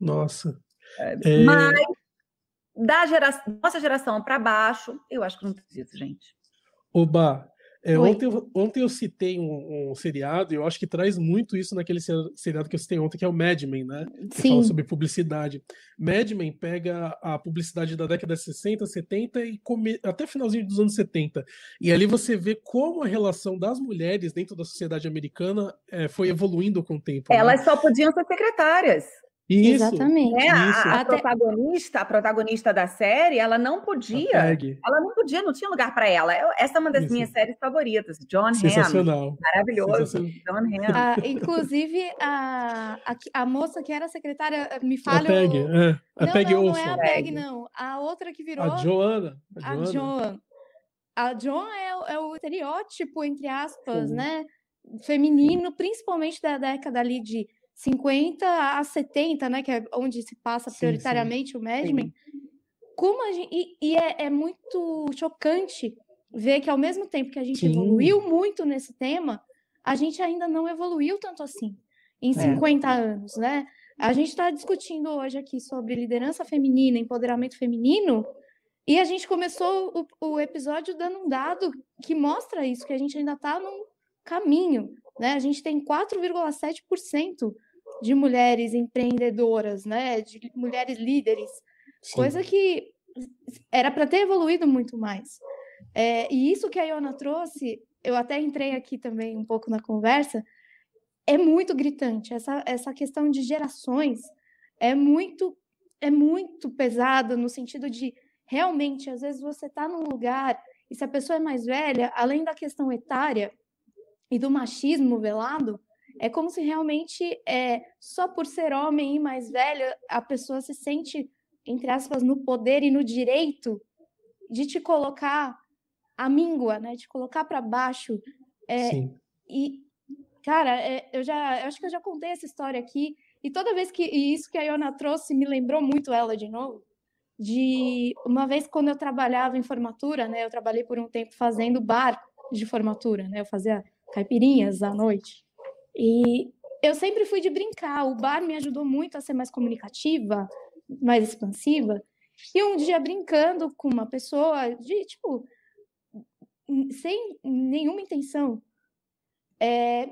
Nossa. É... Mas da gera... nossa geração para baixo, eu acho que não preciso, gente. Oba, é, ontem, ontem eu citei um, um, seriado, e eu acho que traz muito isso naquele seriado que eu citei ontem, que é o Mad Men, né? Que Sim. fala sobre publicidade. Mad Men pega a publicidade da década de 60, 70 e come... até finalzinho dos anos 70. E ali você vê como a relação das mulheres dentro da sociedade americana é, foi evoluindo com o tempo. Né? Elas né? só podiam ser secretárias. Isso, Exatamente. Isso. Né? A, a Até... protagonista, a protagonista da série, ela não podia. Ela não podia, não tinha lugar para ela. Eu, essa é uma das isso. minhas séries favoritas, John Sensacional. Hamm. Maravilhoso. Sensacional. John Hamm. Ah, inclusive, a, a, a, moça que era secretária, eh, me fala. A Peg, o... é. A não, Peg não, não é a Peg, não. A outra que virou. A Joana. A Joana. Joan. A Joan é, é, o estereótipo, entre aspas, Sim. né? Feminino, principalmente da década ali de 50 a 70, né, que é onde se passa prioritariamente sim, sim. o management, Como como gente, e, e é, é, muito chocante ver que ao mesmo tempo que a gente evoluiu muito nesse tema, a gente ainda não evoluiu tanto assim em 50 é. anos, né? A gente está discutindo hoje aqui sobre liderança feminina, empoderamento feminino, e a gente começou o, o episódio dando um dado que mostra isso, que a gente ainda está num caminho, né? A gente tem 4,7% de mulheres empreendedoras, né? De mulheres líderes, Sim. coisa que era para ter evoluído muito mais. É, e isso que a Iona trouxe, eu até entrei aqui também um pouco na conversa, é muito gritante. Essa, essa questão de gerações é muito é muito pesada no sentido de realmente às vezes você está num lugar e se a pessoa é mais velha, além da questão etária e do machismo velado, é como se realmente, é, só por ser homem e mais velho, a pessoa se sente, entre aspas, no poder e no direito de te colocar a míngua, né? De colocar para baixo. É, Sim. E, cara, é, eu já eu acho que eu já contei essa história aqui. E toda vez que isso que a Iona trouxe me lembrou muito ela de novo. De uma vez quando eu trabalhava em formatura, né? Eu trabalhei por um tempo fazendo bar de formatura, né? Eu fazia caipirinhas à noite. E eu sempre fui de brincar. O bar me ajudou muito a ser mais comunicativa, mais expansiva. E um dia brincando com uma pessoa de tipo sem nenhuma intenção, é,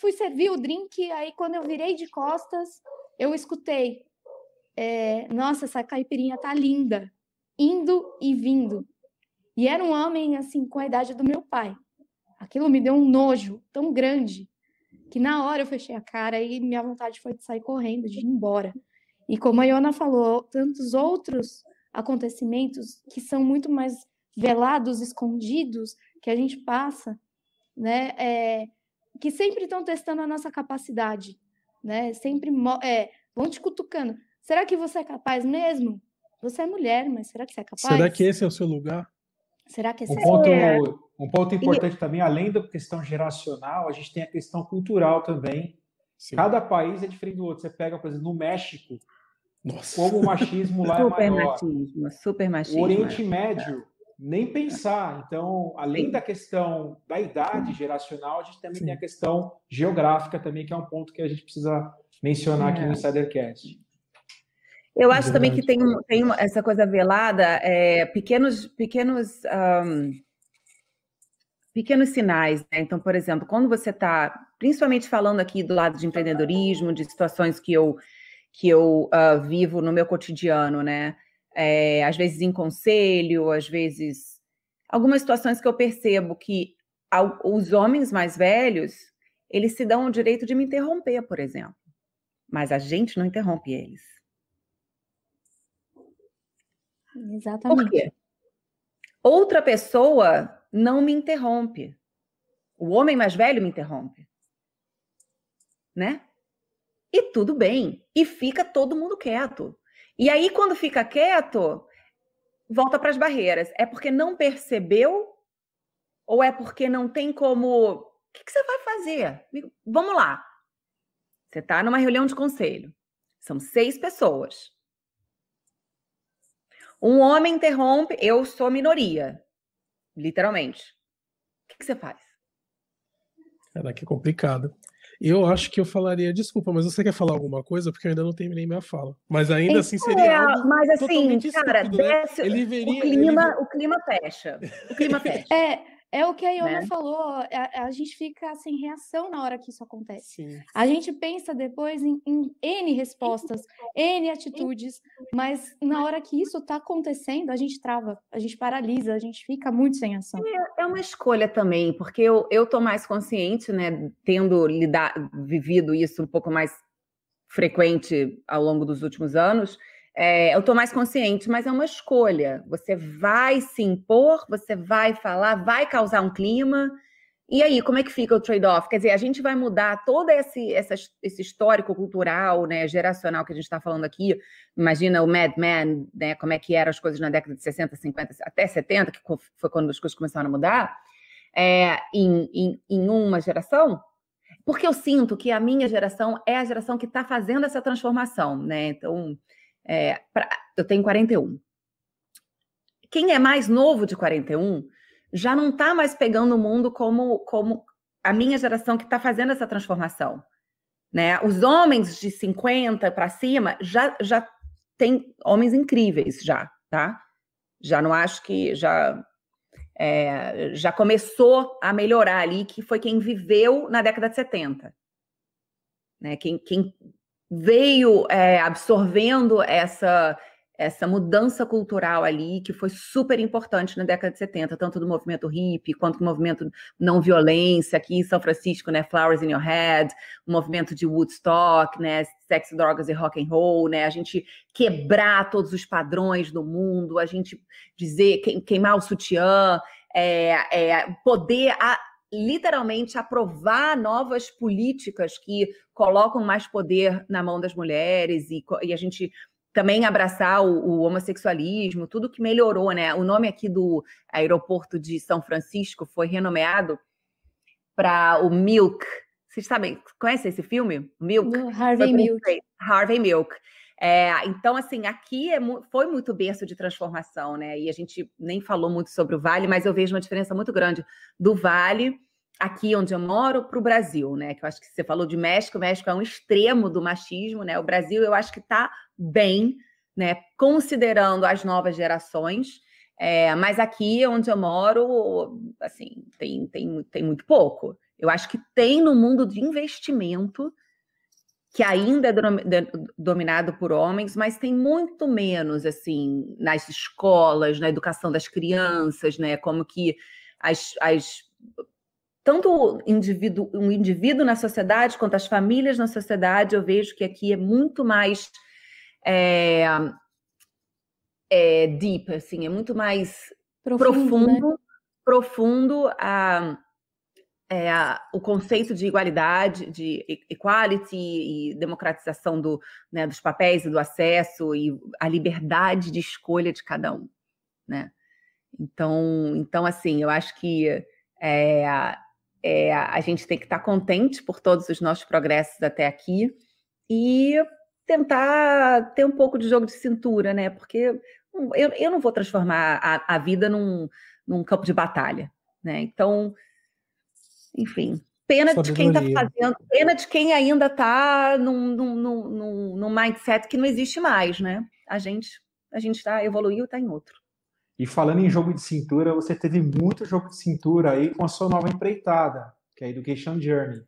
fui servir o drink. Aí quando eu virei de costas, eu escutei: é, Nossa, essa caipirinha tá linda, indo e vindo. E era um homem assim com a idade do meu pai. Aquilo me deu um nojo tão grande que na hora eu fechei a cara e minha vontade foi de sair correndo, de ir embora. E como a Iona falou, tantos outros acontecimentos que são muito mais velados, escondidos, que a gente passa, né? É, que sempre estão testando a nossa capacidade, né? Sempre é, vão te cutucando. Será que você é capaz mesmo? Você é mulher, mas será que você é capaz? Será que esse é o seu lugar? Será que esse é um ponto, é... um ponto importante e... também, além da questão geracional, a gente tem a questão cultural também. Sim. Cada país é diferente do outro. Você pega, por exemplo, no México, Nossa. como o machismo lá super é maior. Machismo, super machismo. O Oriente Médio, nem pensar. Então, além da questão da idade geracional, a gente também Sim. tem a questão geográfica também, que é um ponto que a gente precisa mencionar aqui no é. Insidercast. Eu é acho é também que tem, tem essa coisa velada, é, pequenos, pequenos, um, pequenos sinais. Né? Então, por exemplo, quando você está, principalmente falando aqui do lado de empreendedorismo, de situações que eu, que eu uh, vivo no meu cotidiano, né? É, às vezes em conselho, às vezes algumas situações que eu percebo que ao, os homens mais velhos eles se dão o direito de me interromper, por exemplo, mas a gente não interrompe eles. Exatamente. Por quê? Outra pessoa não me interrompe. O homem mais velho me interrompe. Né? E tudo bem. E fica todo mundo quieto. E aí, quando fica quieto, volta para as barreiras. É porque não percebeu? Ou é porque não tem como. O que, que você vai fazer? Vamos lá. Você está numa reunião de conselho. São seis pessoas. Um homem interrompe, eu sou minoria, literalmente. O que, que você faz? Cara, que complicado. Eu acho que eu falaria, desculpa, mas você quer falar alguma coisa? Porque eu ainda não terminei minha fala. Mas ainda assim então, seria. É, algo mas assim, cara, estúpido, né? desce, né? ele veria, o clima, ele... o clima fecha. O clima fecha. é. É o que a Iona né? falou, a, a, gente fica sem assim, reação na hora que isso acontece. Sim. A gente pensa depois em, em N respostas, N atitudes, mas na hora que isso está acontecendo, a gente trava, a gente paralisa, a gente fica muito sem ação. É, é uma escolha também, porque eu, eu tô mais consciente, né, tendo lidar, vivido isso um pouco mais frequente ao longo dos últimos anos, é, eu estou mais consciente, mas é uma escolha. Você vai se impor, você vai falar, vai causar um clima. E aí, como é que fica o trade-off? Quer dizer, a gente vai mudar todo esse, essa, esse histórico cultural, né, geracional que a gente está falando aqui. Imagina o Mad Men, né, como é que eram as coisas na década de 60, 50, até 70, que foi quando as coisas começaram a mudar, é, em, em, em uma geração. Porque eu sinto que a minha geração é a geração que está fazendo essa transformação, né? Então, é, pra, eu tenho 41. Quem é mais novo de 41 já não está mais pegando o mundo como, como a minha geração que está fazendo essa transformação. Né? Os homens de 50 para cima já, já tem homens incríveis já, tá? Já não acho que já é, já começou a melhorar ali, que foi quem viveu na década de 70. Né? Quem, quem veio é, absorvendo essa essa mudança cultural ali, que foi super importante na década de 70, tanto do movimento hippie, quanto do movimento não violência, aqui em São Francisco, né, Flowers in Your Head, o movimento de Woodstock, né, sex drogas e rock and roll, né, a gente quebrar todos os padrões do mundo, a gente dizer, queimar o sutiã, é, é poder... A, literalmente aprovar novas políticas que colocam mais poder na mão das mulheres e, e a gente também abraçar o, o, homossexualismo, tudo que melhorou, né? O nome aqui do aeroporto de São Francisco foi renomeado para o Milk. Vocês sabem, conhecem esse filme? Milk? Harvey Milk. Harvey Milk. É, então, assim, aqui é, foi muito berço de transformação, né? E a gente nem falou muito sobre o Vale, mas eu vejo uma diferença muito grande do Vale, aqui onde eu moro, para o Brasil, né? Que eu acho que você falou de México, o México é um extremo do machismo, né? O Brasil eu acho que está bem, né? Considerando as novas gerações. É, mas aqui onde eu moro, assim, tem, tem, tem muito pouco. Eu acho que tem no mundo de investimento que ainda é dominado por homens, mas tem muito menos assim nas escolas, na educação das crianças, né? Como que as, as tanto indivíduo, um indivíduo na sociedade quanto as famílias na sociedade, eu vejo que aqui é muito mais é, é deep, assim, é muito mais profundo, profundo, né? profundo a é, o conceito de igualdade, de equality e democratização do, né, dos papéis e do acesso e a liberdade de escolha de cada um, né? Então, então assim, eu acho que é, é, a gente tem que estar tá contente por todos os nossos progressos até aqui e tentar ter um pouco de jogo de cintura, né? Porque eu, eu não vou transformar a, a vida num, num campo de batalha, né? Então enfim, pena de quem está fazendo, pena de quem ainda está num, num, num, num mindset que não existe mais, né? A gente, a gente tá, evoluiu, está em outro. E falando em jogo de cintura, você teve muito jogo de cintura aí com a sua nova empreitada, que é a Education Journey.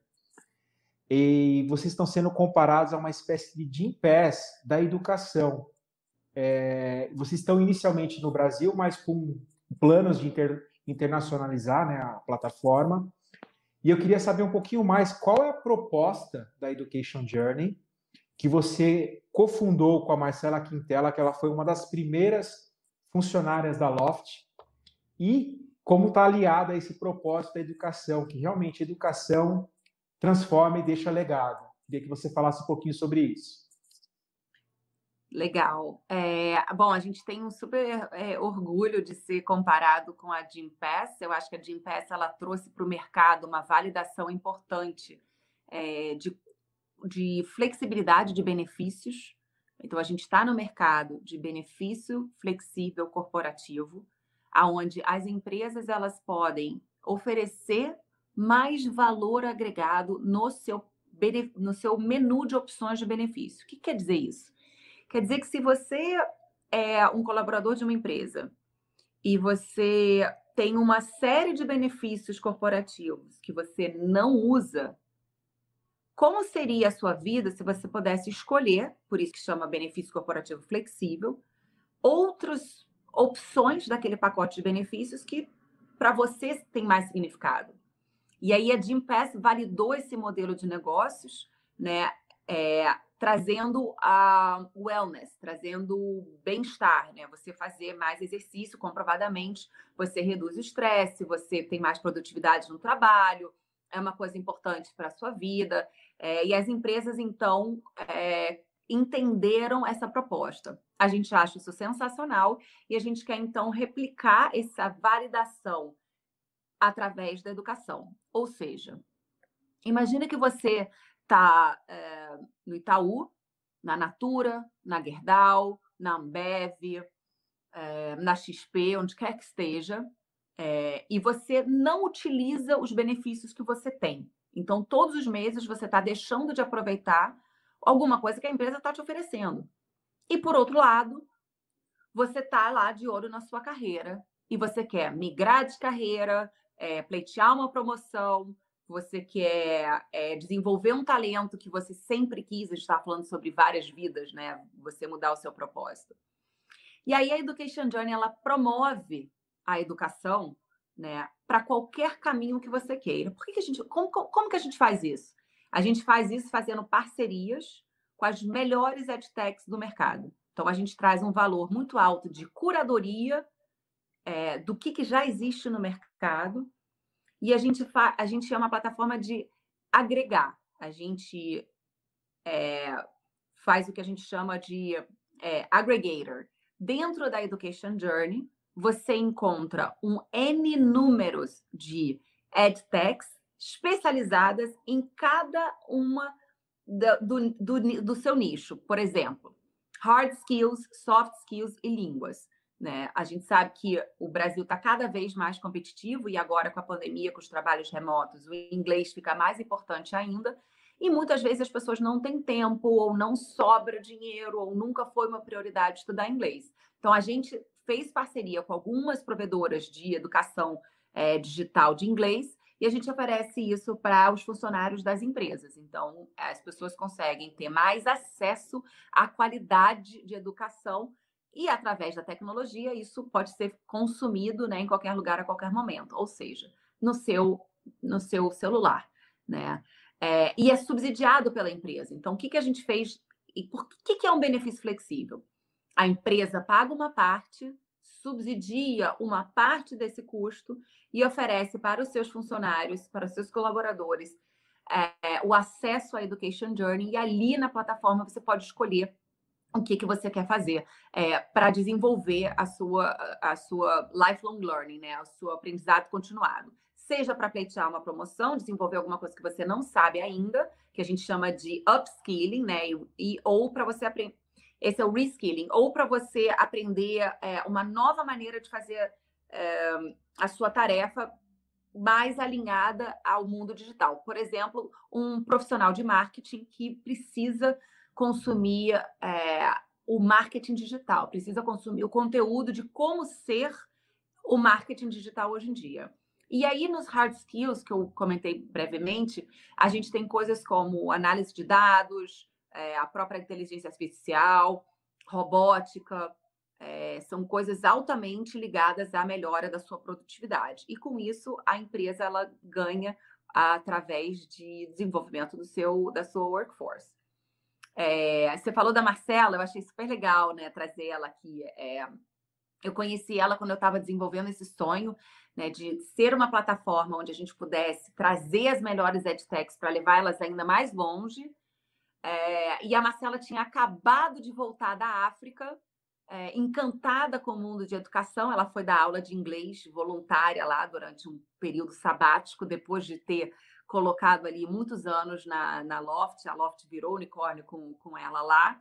E vocês estão sendo comparados a uma espécie de Jim Pass da educação. É, vocês estão inicialmente no Brasil, mas com planos de inter, internacionalizar né, a plataforma. E eu queria saber um pouquinho mais qual é a proposta da Education Journey que você cofundou com a Marcela Quintela, que ela foi uma das primeiras funcionárias da Loft, e como está aliada a esse propósito da educação, que realmente a educação transforma e deixa legado. Queria que você falasse um pouquinho sobre isso. Legal. É, bom, a gente tem um super é, orgulho de ser comparado com a Jim Pass. Eu acho que a Jim Pass ela trouxe para o mercado uma validação importante é, de, de flexibilidade de benefícios. Então, a gente está no mercado de benefício flexível corporativo, aonde as empresas elas podem oferecer mais valor agregado no seu, no seu menu de opções de benefício. O que quer dizer isso? Quer dizer que se você é um colaborador de uma empresa e você tem uma série de benefícios corporativos que você não usa, como seria a sua vida se você pudesse escolher, por isso que chama benefício corporativo flexível, outras opções daquele pacote de benefícios que para você tem mais significado? E aí a Jim Pass validou esse modelo de negócios, né? É, trazendo a wellness, trazendo bem-estar, né? Você fazer mais exercício, comprovadamente, você reduz o estresse, você tem mais produtividade no trabalho, é uma coisa importante para a sua vida. É, e as empresas, então, é, entenderam essa proposta. A gente acha isso sensacional e a gente quer, então, replicar essa validação através da educação. Ou seja, imagina que você está é, eh, no Itaú, na Natura, na Gerdau, na Ambev, é, na XP, onde quer que esteja, é, e você não utiliza os benefícios que você tem. Então, todos os meses você está deixando de aproveitar alguma coisa que a empresa está te oferecendo. E por outro lado, você está lá de olho na sua carreira e você quer migrar de carreira, é, pleitear uma promoção, você quer é, desenvolver um talento que você sempre quis, a gente está falando sobre várias vidas, né? Você mudar o seu propósito. E aí a Education Journey ela promove a educação, né, para qualquer caminho que você queira. Por que, que a gente, como, como, como que a gente faz isso? A gente faz isso fazendo parcerias com as melhores edtechs do mercado. Então a gente traz um valor muito alto de curadoria é, do que, que já existe no mercado e a gente, fa... a gente é uma plataforma de agregar. A gente é, faz o que a gente chama de é, aggregator. Dentro da Education Journey, você encontra um N números de edtechs especializadas em cada uma do, do, do seu nicho. Por exemplo, hard skills, soft skills e línguas. Né? A gente sabe que o Brasil está cada vez mais competitivo e agora com a pandemia, com os trabalhos remotos, o inglês fica mais importante ainda. E muitas vezes as pessoas não têm tempo, ou não sobra dinheiro, ou nunca foi uma prioridade estudar inglês. Então, a gente fez parceria com algumas provedoras de educação é, digital de inglês e a gente oferece isso para os funcionários das empresas. Então, as pessoas conseguem ter mais acesso à qualidade de educação e através da tecnologia, isso pode ser consumido né, em qualquer lugar, a qualquer momento, ou seja, no seu, no seu celular. Né? É, e é subsidiado pela empresa. Então, o que, que a gente fez? E por que, que é um benefício flexível? A empresa paga uma parte, subsidia uma parte desse custo e oferece para os seus funcionários, para os seus colaboradores, é, o acesso à Education Journey. E ali na plataforma você pode escolher o que, que você quer fazer é, eh, para desenvolver a sua, a sua lifelong learning, né? o seu aprendizado continuado. Seja para pleitear uma promoção, desenvolver alguma coisa que você não sabe ainda, que a gente chama de upskilling, né? E, e ou para você aprender. Esse é o reskilling, ou para você aprender é, uma nova maneira de fazer é, a sua tarefa mais alinhada ao mundo digital. Por exemplo, um profissional de marketing que precisa consumir é, o marketing digital, precisa consumir o conteúdo de como ser o marketing digital hoje em dia. E aí, nos hard skills, que eu comentei brevemente, a gente tem coisas como análise de dados, é, a própria inteligência artificial, robótica, é, são coisas altamente ligadas à melhora da sua produtividade. E com isso, a empresa ela ganha através de desenvolvimento do seu da sua workforce. É, você falou da Marcela, eu achei super legal, né, trazer ela aqui. É, eu conheci ela quando eu estava desenvolvendo esse sonho, né, de ser uma plataforma onde a gente pudesse trazer as melhores edtechs para levar elas ainda mais longe. É, e a Marcela tinha acabado de voltar da África, encantada com o mundo de educação. Ela foi dar aula de inglês voluntária lá durante um período sabático, depois de ter colocado ali muitos anos na, na Loft, a Loft virou unicórnio com, com ela lá,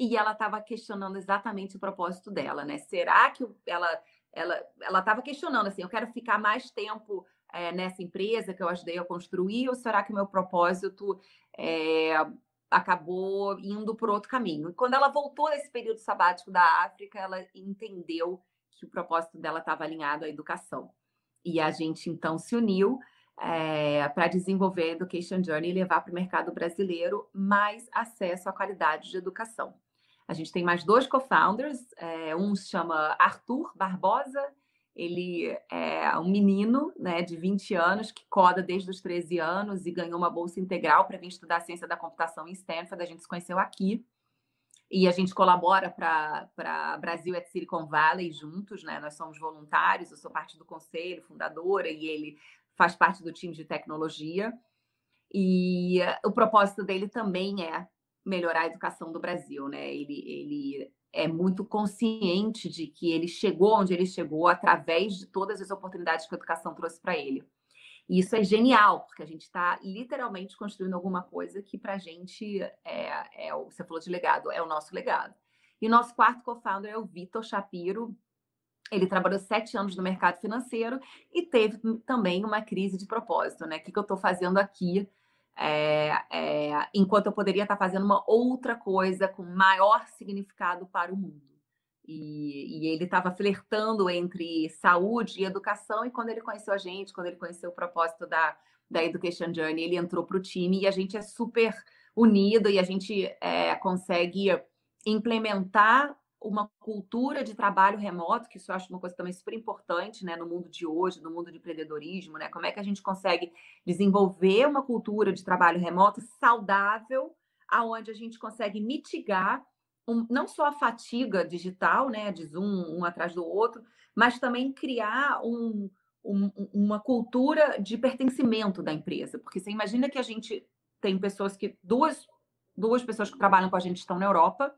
e ela estava questionando exatamente o propósito dela, né? Será que ela ela ela estava questionando assim, eu quero ficar mais tempo é, nessa empresa que eu ajudei a construir, ou será que o meu propósito é, acabou indo por outro caminho? E quando ela voltou desse período sabático da África, ela entendeu que o propósito dela estava alinhado à educação. E a gente então se uniu é, eh, para desenvolver a Education Journey e levar para o mercado brasileiro mais acesso à qualidade de educação. A gente tem mais dois co-founders, é, um se chama Arthur Barbosa, ele é um menino né, de 20 anos que coda desde os 13 anos e ganhou uma bolsa integral para vir estudar ciência da computação em Stanford, a gente se conheceu aqui. E a gente colabora para Brasil at Silicon Valley juntos, né? Nós somos voluntários, eu sou parte do conselho, fundadora, e ele faz parte do time de tecnologia. E o propósito dele também é melhorar a educação do Brasil, né? Ele, ele é muito consciente de que ele chegou onde ele chegou através de todas as oportunidades que a educação trouxe para ele. E isso é genial, porque a gente está literalmente construindo alguma coisa que para a gente é, é, você falou de legado, é o nosso legado. E o nosso quarto co-founder é o Vitor Shapiro, ele trabalhou sete anos no mercado financeiro e teve também uma crise de propósito, né? O que, eu estou fazendo aqui? É, é, enquanto eu poderia estar tá fazendo uma outra coisa com maior significado para o mundo. E, e ele estava flertando entre saúde e educação, e quando ele conheceu a gente, quando ele conheceu o propósito da, da Education Journey, ele entrou para o time e a gente é super unido e a gente é, consegue implementar uma cultura de trabalho remoto, que isso eu acho uma coisa também super importante né, no mundo de hoje, no mundo de empreendedorismo, né? Como é que a gente consegue desenvolver uma cultura de trabalho remoto saudável, aonde a gente consegue mitigar um, não só a fatiga digital, né, de Zoom um atrás do outro, mas também criar um, um, uma cultura de pertencimento da empresa. Porque você imagina que a gente tem pessoas que. Duas, duas pessoas que trabalham com a gente estão na Europa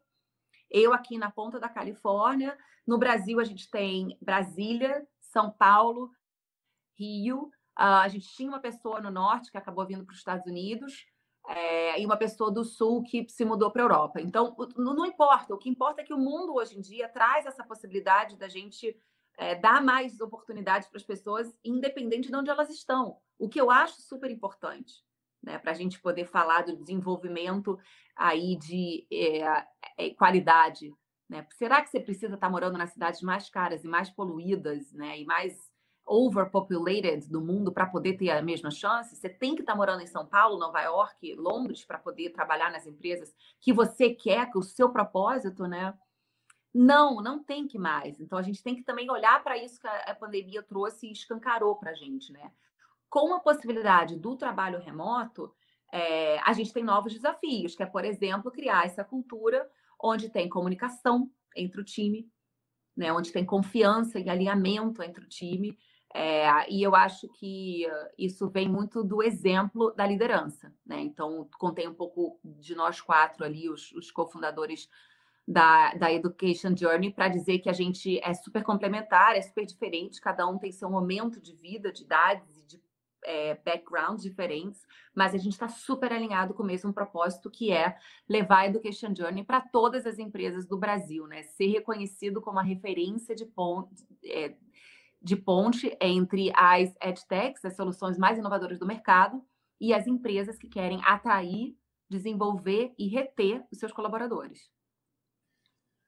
eu aqui na ponta da Califórnia, no Brasil a gente tem Brasília, São Paulo, Rio. Uh, a gente tinha uma pessoa no norte que acabou vindo para os Estados Unidos é, e uma pessoa do sul que se mudou para a Europa. Então, não, não, importa. O que importa é que o mundo hoje em dia traz essa possibilidade da gente é, dar mais oportunidades para as pessoas, independente de onde elas estão. O que eu acho super importante né, para a gente poder falar do desenvolvimento aí de eh, é, qualidade. Né? Será que você precisa estar tá morando nas cidades mais caras e mais poluídas né, e mais overpopulated do mundo para poder ter a mesma chance? Você tem que estar tá morando em São Paulo, Nova York, Londres para poder trabalhar nas empresas que você quer, que o seu propósito, né? Não, não tem que mais. Então a gente tem que também olhar para isso que a pandemia trouxe e escancarou para a gente, né? Com a possibilidade do trabalho remoto, é, a gente tem novos desafios, que é, por exemplo, criar essa cultura onde tem comunicação entre o time, né, onde tem confiança e alinhamento entre o time. É, e eu acho que isso vem muito do exemplo da liderança. Né? Então, contei um pouco de nós quatro ali, os, os cofundadores da, da Education Journey, para dizer que a gente é super complementar, é super diferente, cada um tem seu momento de vida, de idades e de é, backgrounds diferentes, mas a gente está super alinhado com o mesmo propósito, que é levar a Education Journey para todas as empresas do Brasil, né? Ser reconhecido como a referência de ponte, é, de ponte entre as edtechs, as soluções mais inovadoras do mercado, e as empresas que querem atrair, desenvolver e reter os seus colaboradores.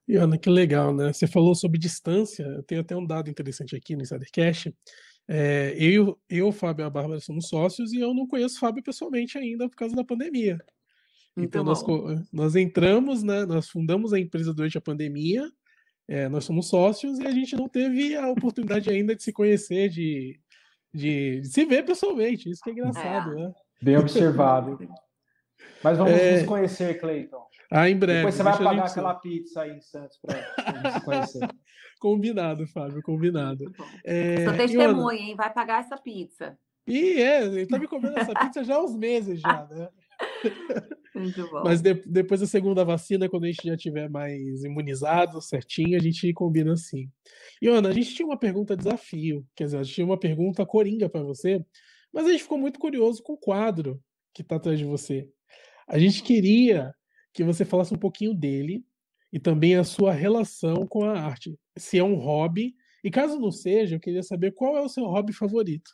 E Ana, que legal, né? Você falou sobre distância, eu tenho até um dado interessante aqui no Insidercast, é, eu, eu, Fábio e a Bárbara somos sócios e eu não conheço o Fábio pessoalmente ainda por causa da pandemia. Então, então nós, eh, nós, entramos, né, nós fundamos a empresa durante a pandemia, é, nós somos sócios e a gente não teve a oportunidade ainda de se conhecer, de, de, de se ver pessoalmente. Isso que é engraçado, é. né? Bem observado. Mas vamos é. nos conhecer, Cleiton. Ah, em breve. Depois você vai pagar aquela pizza aí em Santos para se conhecer. Combinado, Fábio, combinado. É, Sou testemunha, Ana, hein? Vai pagar essa pizza. E é, ele tá me comendo essa pizza já há uns meses já, né? Mas de, depois da segunda vacina, quando a gente já tiver mais imunizado, certinho, a gente combina assim. Iona, a gente tinha uma pergunta desafio, quer dizer, a gente tinha uma pergunta coringa para você, mas a gente ficou muito curioso com o quadro que tá atrás de você. A gente queria que você falasse um pouquinho dele e também a sua relação com a arte. Se é um hobby, e caso não seja, eu queria saber qual é o seu hobby favorito.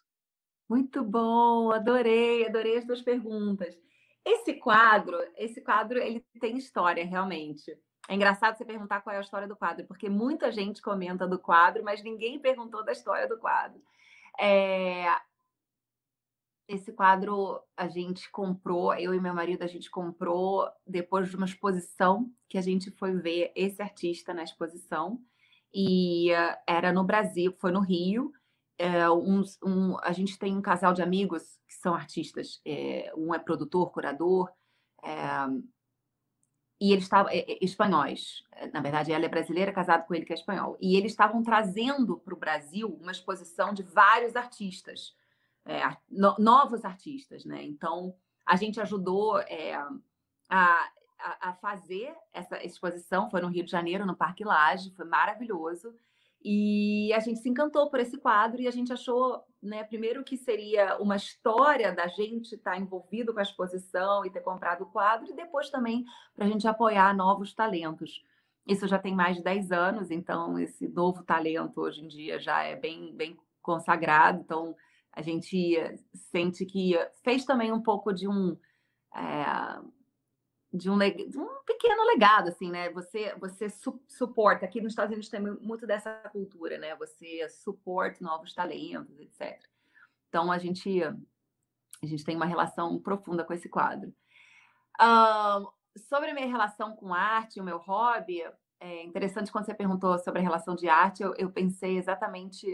Muito bom, adorei, adorei as duas perguntas. Esse quadro, esse quadro, ele tem história realmente. É engraçado você perguntar qual é a história do quadro, porque muita gente comenta do quadro, mas ninguém perguntou da história do quadro. É, esse quadro a gente comprou, eu e meu marido, a gente comprou depois de uma exposição que a gente foi ver esse artista na exposição. E uh, era no Brasil, foi no Rio. É, eh, um, um, a gente tem um casal de amigos que são artistas. É, um é produtor, curador, é, e eles estavam espanhóis. Na verdade, ela é brasileira, casado com ele que é espanhol. E eles estavam trazendo para o Brasil uma exposição de vários artistas é, no, novos artistas, né? Então a gente ajudou é, a, a, fazer essa exposição, foi no Rio de Janeiro, no Parque Lage, foi maravilhoso. E a gente se encantou por esse quadro e a gente achou, né, primeiro que seria uma história da gente estar tá envolvido com a exposição e ter comprado o quadro, e depois também para a gente apoiar novos talentos. Isso já tem mais de 10 anos, então esse novo talento hoje em dia já é bem, bem consagrado, então a gente sente que fez também um pouco de um é, de, um um pequeno legado, assim, né? Você, você su suporta, aqui nos Estados Unidos tem muito dessa cultura, né? Você suporta novos talentos, etc. Então, a gente, a gente tem uma relação profunda com esse quadro. Um, sobre a minha relação com arte, o meu hobby, é interessante quando você perguntou sobre a relação de arte, eu, eu pensei exatamente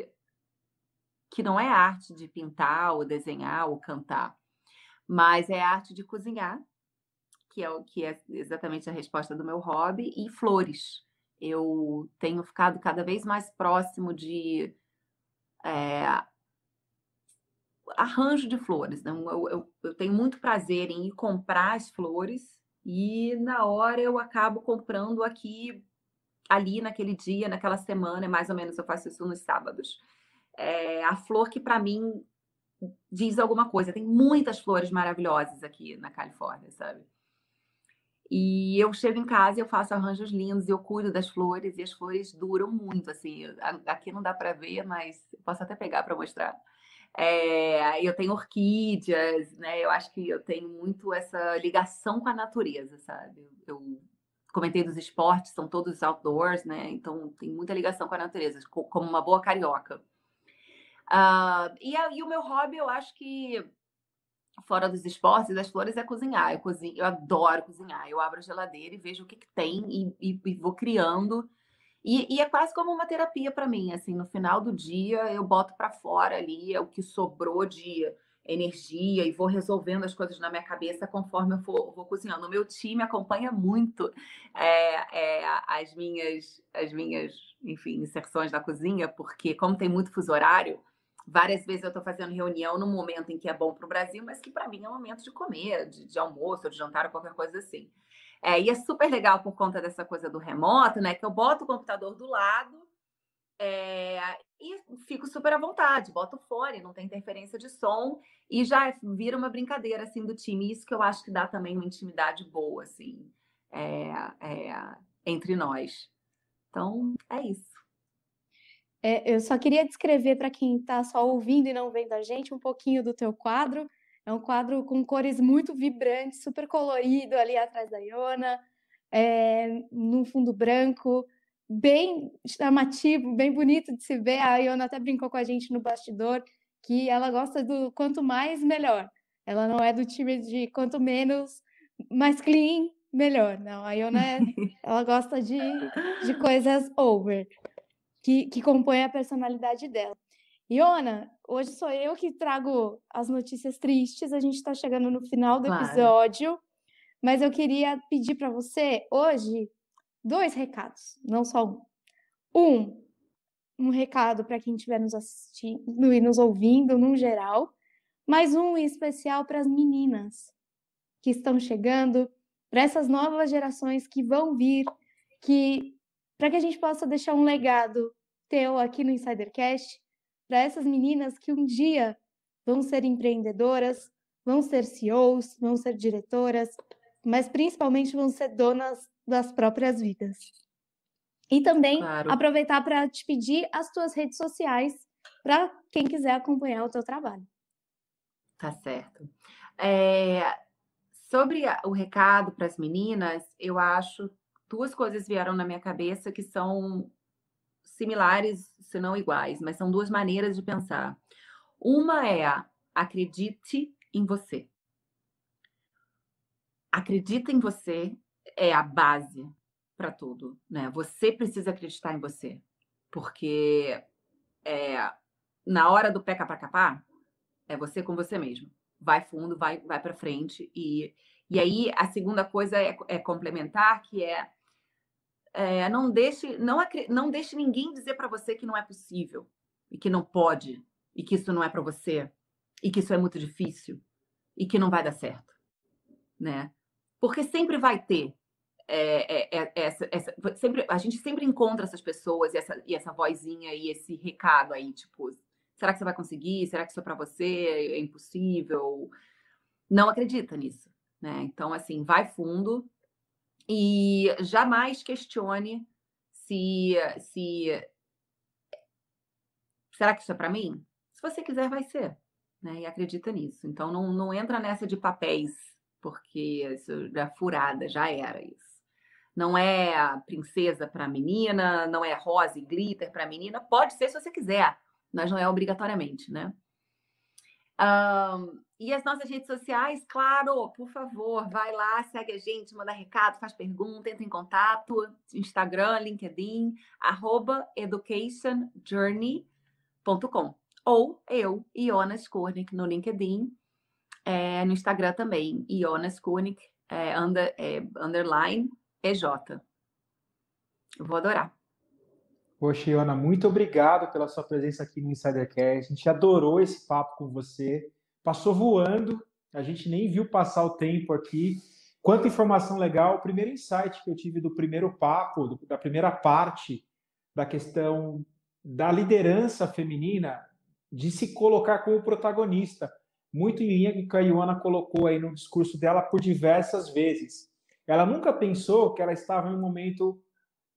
que não é arte de pintar ou desenhar ou cantar, mas é arte de cozinhar, que é o que é exatamente a resposta do meu hobby, e flores. Eu tenho ficado cada vez mais próximo de é, arranjo de flores. Então, eu, eu, eu tenho muito prazer em ir comprar as flores e na hora eu acabo comprando aqui, ali naquele dia, naquela semana, mais ou menos eu faço isso nos sábados é, a flor que para mim diz alguma coisa. Tem muitas flores maravilhosas aqui na Califórnia, sabe? E eu chego em casa e eu faço arranjos lindos, e eu cuido das flores e as flores duram muito, assim. Aqui não dá para ver, mas posso até pegar para mostrar. É, eu tenho orquídeas, né? Eu acho que eu tenho muito essa ligação com a natureza, sabe? Eu comentei dos esportes, são todos outdoors, né? Então tem muita ligação com a natureza, como uma boa carioca. Uh, e, o meu hobby, eu acho que fora dos esportes, das flores, é cozinhar. Eu, cozinho, eu adoro cozinhar. Eu abro a geladeira e vejo o que, que tem e, e, e vou criando. E, e, é quase como uma terapia para mim. Assim, no final do dia, eu boto para fora ali é o que sobrou de energia e vou resolvendo as coisas na minha cabeça conforme eu for, vou cozinhando. O meu time acompanha muito é, é, as minhas, as minhas, enfim, inserções da cozinha, porque como tem muito fuso horário, Várias vezes eu estou fazendo reunião no momento em que é bom para o Brasil, mas que para mim é um momento de comer, de, de almoço, de jantar, ou qualquer coisa assim. É, e é super legal por conta dessa coisa do remoto, né? Que eu boto o computador do lado é, e fico super à vontade, boto fone, não tem interferência de som e já vira uma brincadeira assim do time. Isso que eu acho que dá também uma intimidade boa, assim, é, é entre nós. Então, é isso. É, eu só queria descrever para quem está só ouvindo e não vendo a gente um pouquinho do teu quadro. É um quadro com cores muito vibrantes, super colorido ali atrás da Iona, é, num fundo branco, bem chamativo, bem bonito de se ver. A Iona até brincou com a gente no bastidor que ela gosta do quanto mais, melhor. Ela não é do time de quanto menos, mais clean, melhor. Não, a Iona é, ela gosta de, de coisas over que, que compõe a personalidade dela. Iona, hoje sou eu que trago as notícias tristes, a gente está chegando no final do claro. episódio, mas eu queria pedir para você hoje dois recados, não só um. Um, um recado para quem estiver nos assistindo e nos ouvindo no geral, mas um em especial para as meninas que estão chegando, para essas novas gerações que vão vir, que para que a gente possa deixar um legado teu aqui no Insidercast para essas meninas que um dia vão ser empreendedoras, vão ser CEOs, vão ser diretoras, mas principalmente vão ser donas das próprias vidas. E também claro. aproveitar para te pedir as tuas redes sociais para quem quiser acompanhar o teu trabalho. Tá certo. É, sobre o recado para as meninas, eu acho duas coisas vieram na minha cabeça que são similares, se não iguais, mas são duas maneiras de pensar. Uma é a acredite em você. Acredita em você é a base para tudo, né? Você precisa acreditar em você, porque é, na hora do pé para capar é você com você mesmo. Vai fundo, vai, vai para frente e e aí a segunda coisa é, é complementar que é é, não, deixe, não, não deixe ninguém dizer para você que não é possível, e que não pode, e que isso não é para você, e que isso é muito difícil, e que não vai dar certo. Né? Porque sempre vai ter é, é, é, essa, essa, sempre, a gente sempre encontra essas pessoas e essa, e essa vozinha e esse recado aí, tipo, será que você vai conseguir? Será que isso é para você? É impossível? Não acredita nisso, né? Então, assim, vai fundo, e jamais questione se, se é, será que isso é para mim? Se você quiser, vai ser. Né? E acredita nisso. Então não, não entra nessa de papéis, porque isso já é furada, já era isso. Não é princesa para menina, não é rosa e glitter para menina. Pode ser se você quiser, mas não é obrigatoriamente, né? Um, e as nossas redes sociais, claro, por favor, vai lá, segue a gente, manda recado, faz pergunta, entra em contato, Instagram, LinkedIn, arroba educationjourney.com. Ou eu, Ionas Kurnik, no LinkedIn, é, no Instagram também, Ionas Kurnik, é, under, é, underline, EJ. Eu vou adorar. Poxa, Iona, muito obrigado pela sua presença aqui no Insidercast. A gente adorou esse papo com você. Passou voando, a gente nem viu passar o tempo aqui. Quanta informação legal. O primeiro insight que eu tive do primeiro papo, do, da primeira parte da questão da liderança feminina, de se colocar como protagonista. Muito em linha com o que a Iona colocou aí no discurso dela por diversas vezes. Ela nunca pensou que ela estava em um momento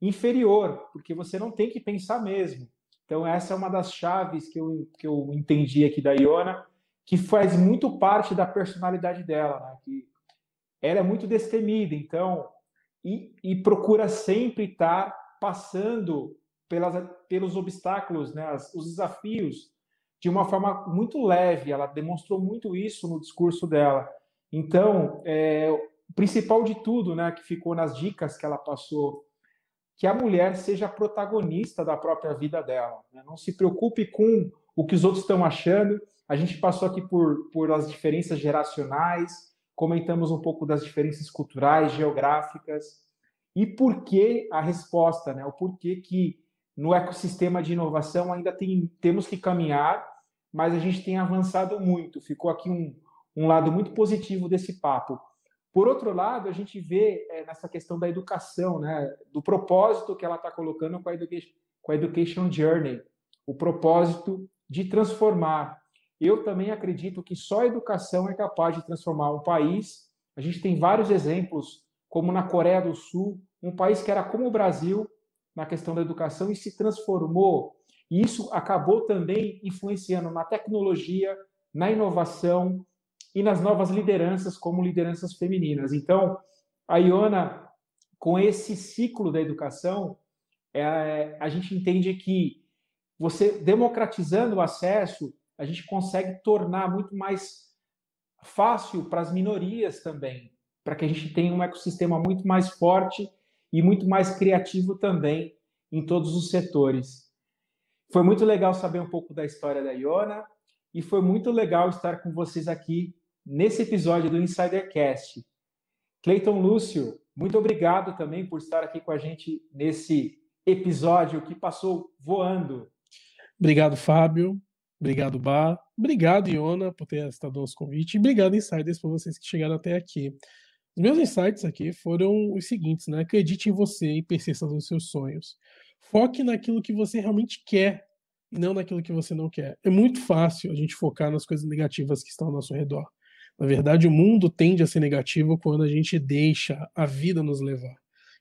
inferior, porque você não tem que pensar mesmo. Então, essa é uma das chaves que eu, que eu entendi aqui da Iona, que faz muito parte da personalidade dela, né? que ela é muito destemida, então, e, e procura sempre estar tá passando pelas, pelos obstáculos, né? As, os desafios, de uma forma muito leve. Ela demonstrou muito isso no discurso dela. Então, é, o principal de tudo, né, que ficou nas dicas que ela passou que a mulher seja a protagonista da própria vida dela. Né? Não se preocupe com o que os outros estão achando. A gente passou aqui por, por as diferenças geracionais, comentamos um pouco das diferenças culturais, geográficas, e por que a resposta, né? o porquê que no ecossistema de inovação ainda tem, temos que caminhar, mas a gente tem avançado muito. Ficou aqui um, um lado muito positivo desse papo. Por outro lado, a gente vê é, nessa questão da educação, né, do propósito que ela está colocando com a, com a, Education Journey, o propósito de transformar. Eu também acredito que só a educação é capaz de transformar um país. A gente tem vários exemplos, como na Coreia do Sul, um país que era como o Brasil na questão da educação e se transformou. E isso acabou também influenciando na tecnologia, na inovação, e nas novas lideranças, como lideranças femininas. Então, a Iona, com esse ciclo da educação, é, a gente entende que você democratizando o acesso, a gente consegue tornar muito mais fácil para as minorias também, para que a gente tenha um ecossistema muito mais forte e muito mais criativo também em todos os setores. Foi muito legal saber um pouco da história da Iona e foi muito legal estar com vocês aqui nesse episódio do Insidercast. Cleiton Lúcio, muito obrigado também por estar aqui com a gente nesse episódio que passou voando. Obrigado, Fábio. Obrigado, Bar. Obrigado, Iona, por ter aceitado o nosso convite. E obrigado, Insiders, por vocês que chegaram até aqui. Os meus insights aqui foram os seguintes, né? Acredite em você e persista nos seus sonhos. Foque naquilo que você realmente quer e não naquilo que você não quer. É muito fácil a gente focar nas coisas negativas que estão ao nosso redor. Na verdade, o mundo tende a ser negativo quando a gente deixa a vida nos levar.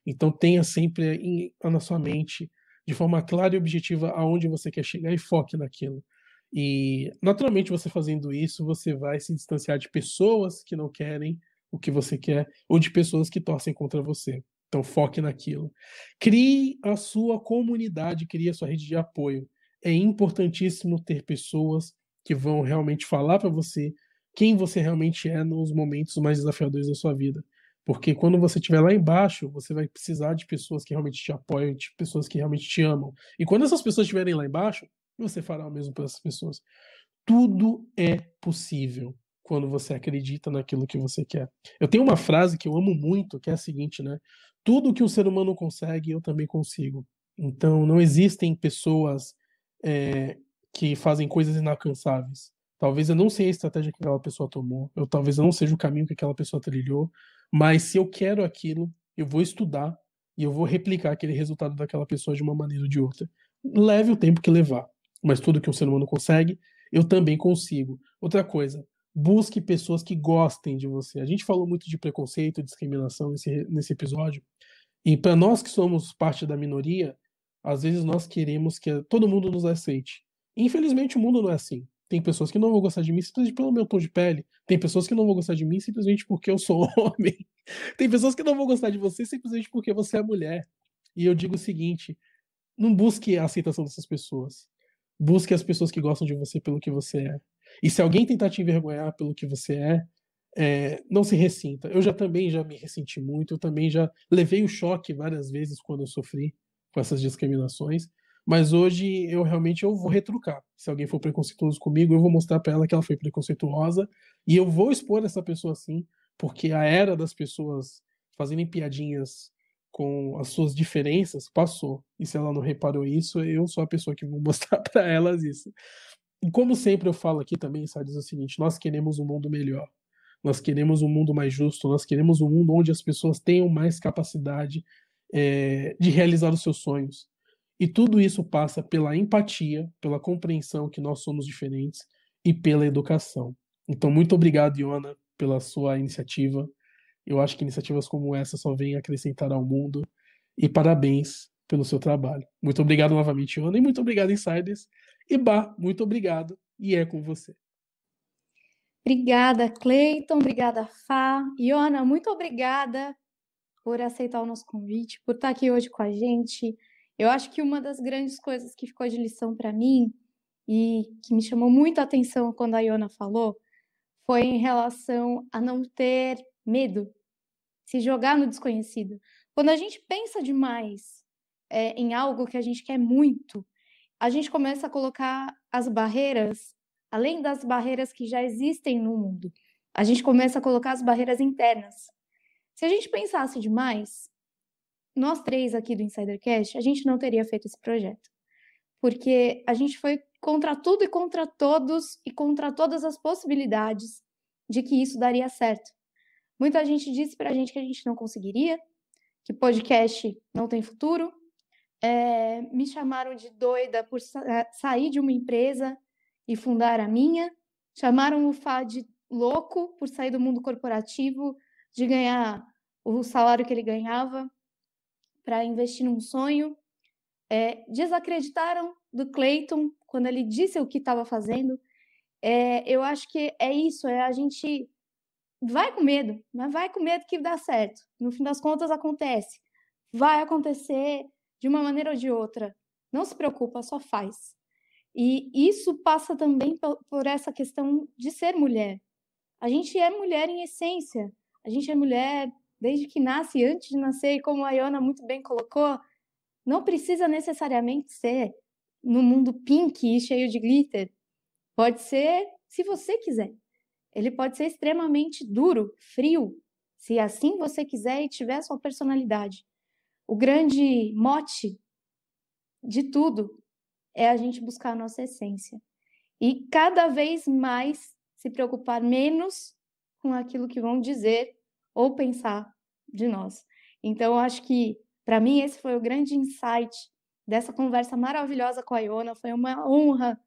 Então, tenha sempre em, na sua mente, de forma clara e objetiva, aonde você quer chegar e foque naquilo. E, naturalmente, você fazendo isso, você vai se distanciar de pessoas que não querem o que você quer ou de pessoas que torcem contra você. Então, foque naquilo. Crie a sua comunidade, crie a sua rede de apoio. É importantíssimo ter pessoas que vão realmente falar para você quem você realmente é nos momentos mais desafiadores da sua vida. Porque quando você estiver lá embaixo, você vai precisar de pessoas que realmente te apoiam, de pessoas que realmente te amam. E quando essas pessoas estiverem lá embaixo, você fará o mesmo para essas pessoas. Tudo é possível quando você acredita naquilo que você quer. Eu tenho uma frase que eu amo muito, que é a seguinte, né? Tudo que o um ser humano consegue, eu também consigo. Então, não existem pessoas é, que fazem coisas inalcançáveis. Talvez eu não sei a estratégia que aquela pessoa tomou, eu talvez eu não seja o caminho que aquela pessoa trilhou, mas se eu quero aquilo, eu vou estudar e eu vou replicar aquele resultado daquela pessoa de uma maneira ou de outra. Leve o tempo que levar, mas tudo que um ser humano consegue, eu também consigo. Outra coisa, busque pessoas que gostem de você. A gente falou muito de preconceito, discriminação nesse, nesse episódio, e para nós que somos parte da minoria, às vezes nós queremos que todo mundo nos aceite. Infelizmente, o mundo não é assim. Tem pessoas que não vão gostar de mim simplesmente pelo meu tom de pele. Tem pessoas que não vão gostar de mim simplesmente porque eu sou homem. Tem pessoas que não vão gostar de você simplesmente porque você é mulher. E eu digo o seguinte: não busque a aceitação dessas pessoas. Busque as pessoas que gostam de você pelo que você é. E se alguém tentar te envergonhar pelo que você é, é, não se ressinta. Eu já também já me ressenti muito, eu também já levei o choque várias vezes quando eu sofri com essas discriminações. Mas hoje eu realmente eu vou retrucar. Se alguém for preconceituoso comigo, eu vou mostrar para ela que ela foi preconceituosa e eu vou expor essa pessoa assim, porque a era das pessoas fazerem piadinhas com as suas diferenças passou. E se ela não reparou isso, eu sou a pessoa que vou mostrar para elas isso. E como sempre eu falo aqui também, sabe, diz o seguinte: nós queremos um mundo melhor. Nós queremos um mundo mais justo, nós queremos um mundo onde as pessoas tenham mais capacidade é, de realizar os seus sonhos, e tudo isso passa pela empatia, pela compreensão que nós somos diferentes e pela educação. Então, muito obrigado, Iona, pela sua iniciativa. Eu acho que iniciativas como essa só vêm acrescentar ao mundo. E parabéns pelo seu trabalho. Muito obrigado novamente, Iona, e muito obrigado, Insiders. E Bah, muito obrigado, e é com você. Obrigada, Cleiton. Obrigada, Fá. Iona, muito obrigada por aceitar o nosso convite, por estar aqui hoje com a gente. Eu acho que uma das grandes coisas que ficou de lição para mim e que me chamou muito a atenção quando a Iona falou foi em relação a não ter medo, se jogar no desconhecido. Quando a gente pensa demais é, em algo que a gente quer muito, a gente começa a colocar as barreiras, além das barreiras que já existem no mundo, a gente começa a colocar as barreiras internas. Se a gente pensasse demais, nós três aqui do Insidercast, a gente não teria feito esse projeto. Porque a gente foi contra tudo e contra todos e contra todas as possibilidades de que isso daria certo. Muita gente disse para a gente que a gente não conseguiria, que podcast não tem futuro. É, me chamaram de doida por sa é, sair de uma empresa e fundar a minha. Chamaram o Fá de louco por sair do mundo corporativo, de ganhar o salário que ele ganhava para investir num sonho. É, desacreditaram do Clayton quando ele disse o que estava fazendo. É, eu acho que é isso, é a gente vai com medo, mas vai com medo que dá certo. No fim das contas acontece. Vai acontecer de uma maneira ou de outra. Não se preocupa, só faz. E isso passa também por essa questão de ser mulher. A gente é mulher em essência. A gente é mulher desde que nasce antes de nascer, e como a Iona muito bem colocou, não precisa necessariamente ser no mundo pink e cheio de glitter. Pode ser se você quiser. Ele pode ser extremamente duro, frio, se assim você quiser e tiver sua personalidade. O grande mote de tudo é a gente buscar a nossa essência e cada vez mais se preocupar menos com aquilo que vão dizer ou pensar de nós. Então, eu acho que, para mim, esse foi o grande insight dessa conversa maravilhosa com a Iona. Foi uma honra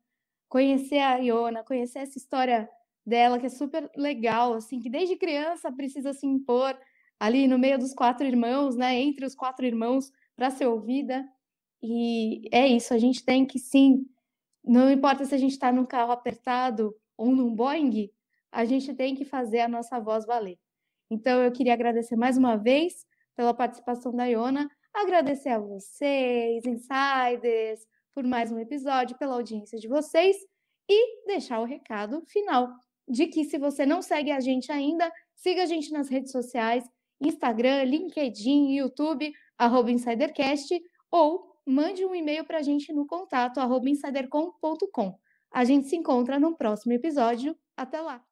conhecer a Iona, conhecer essa história dela, que é super legal, assim, que desde criança precisa se impor ali no meio dos quatro irmãos, né, entre os quatro irmãos, para ser ouvida. E é isso, a gente tem que sim, não importa se a gente está num carro apertado ou num Boeing, a gente tem que fazer a nossa voz valer. Então, eu queria agradecer mais uma vez pela participação da Iona, agradecer a vocês, insiders, por mais um episódio, pela audiência de vocês e deixar o recado final de que se você não segue a gente ainda, siga a gente nas redes sociais, Instagram, LinkedIn, YouTube, arroba InsiderCast, ou mande um e-mail para a gente no contato, arroba insidercom.com. A gente se encontra no próximo episódio. Até lá!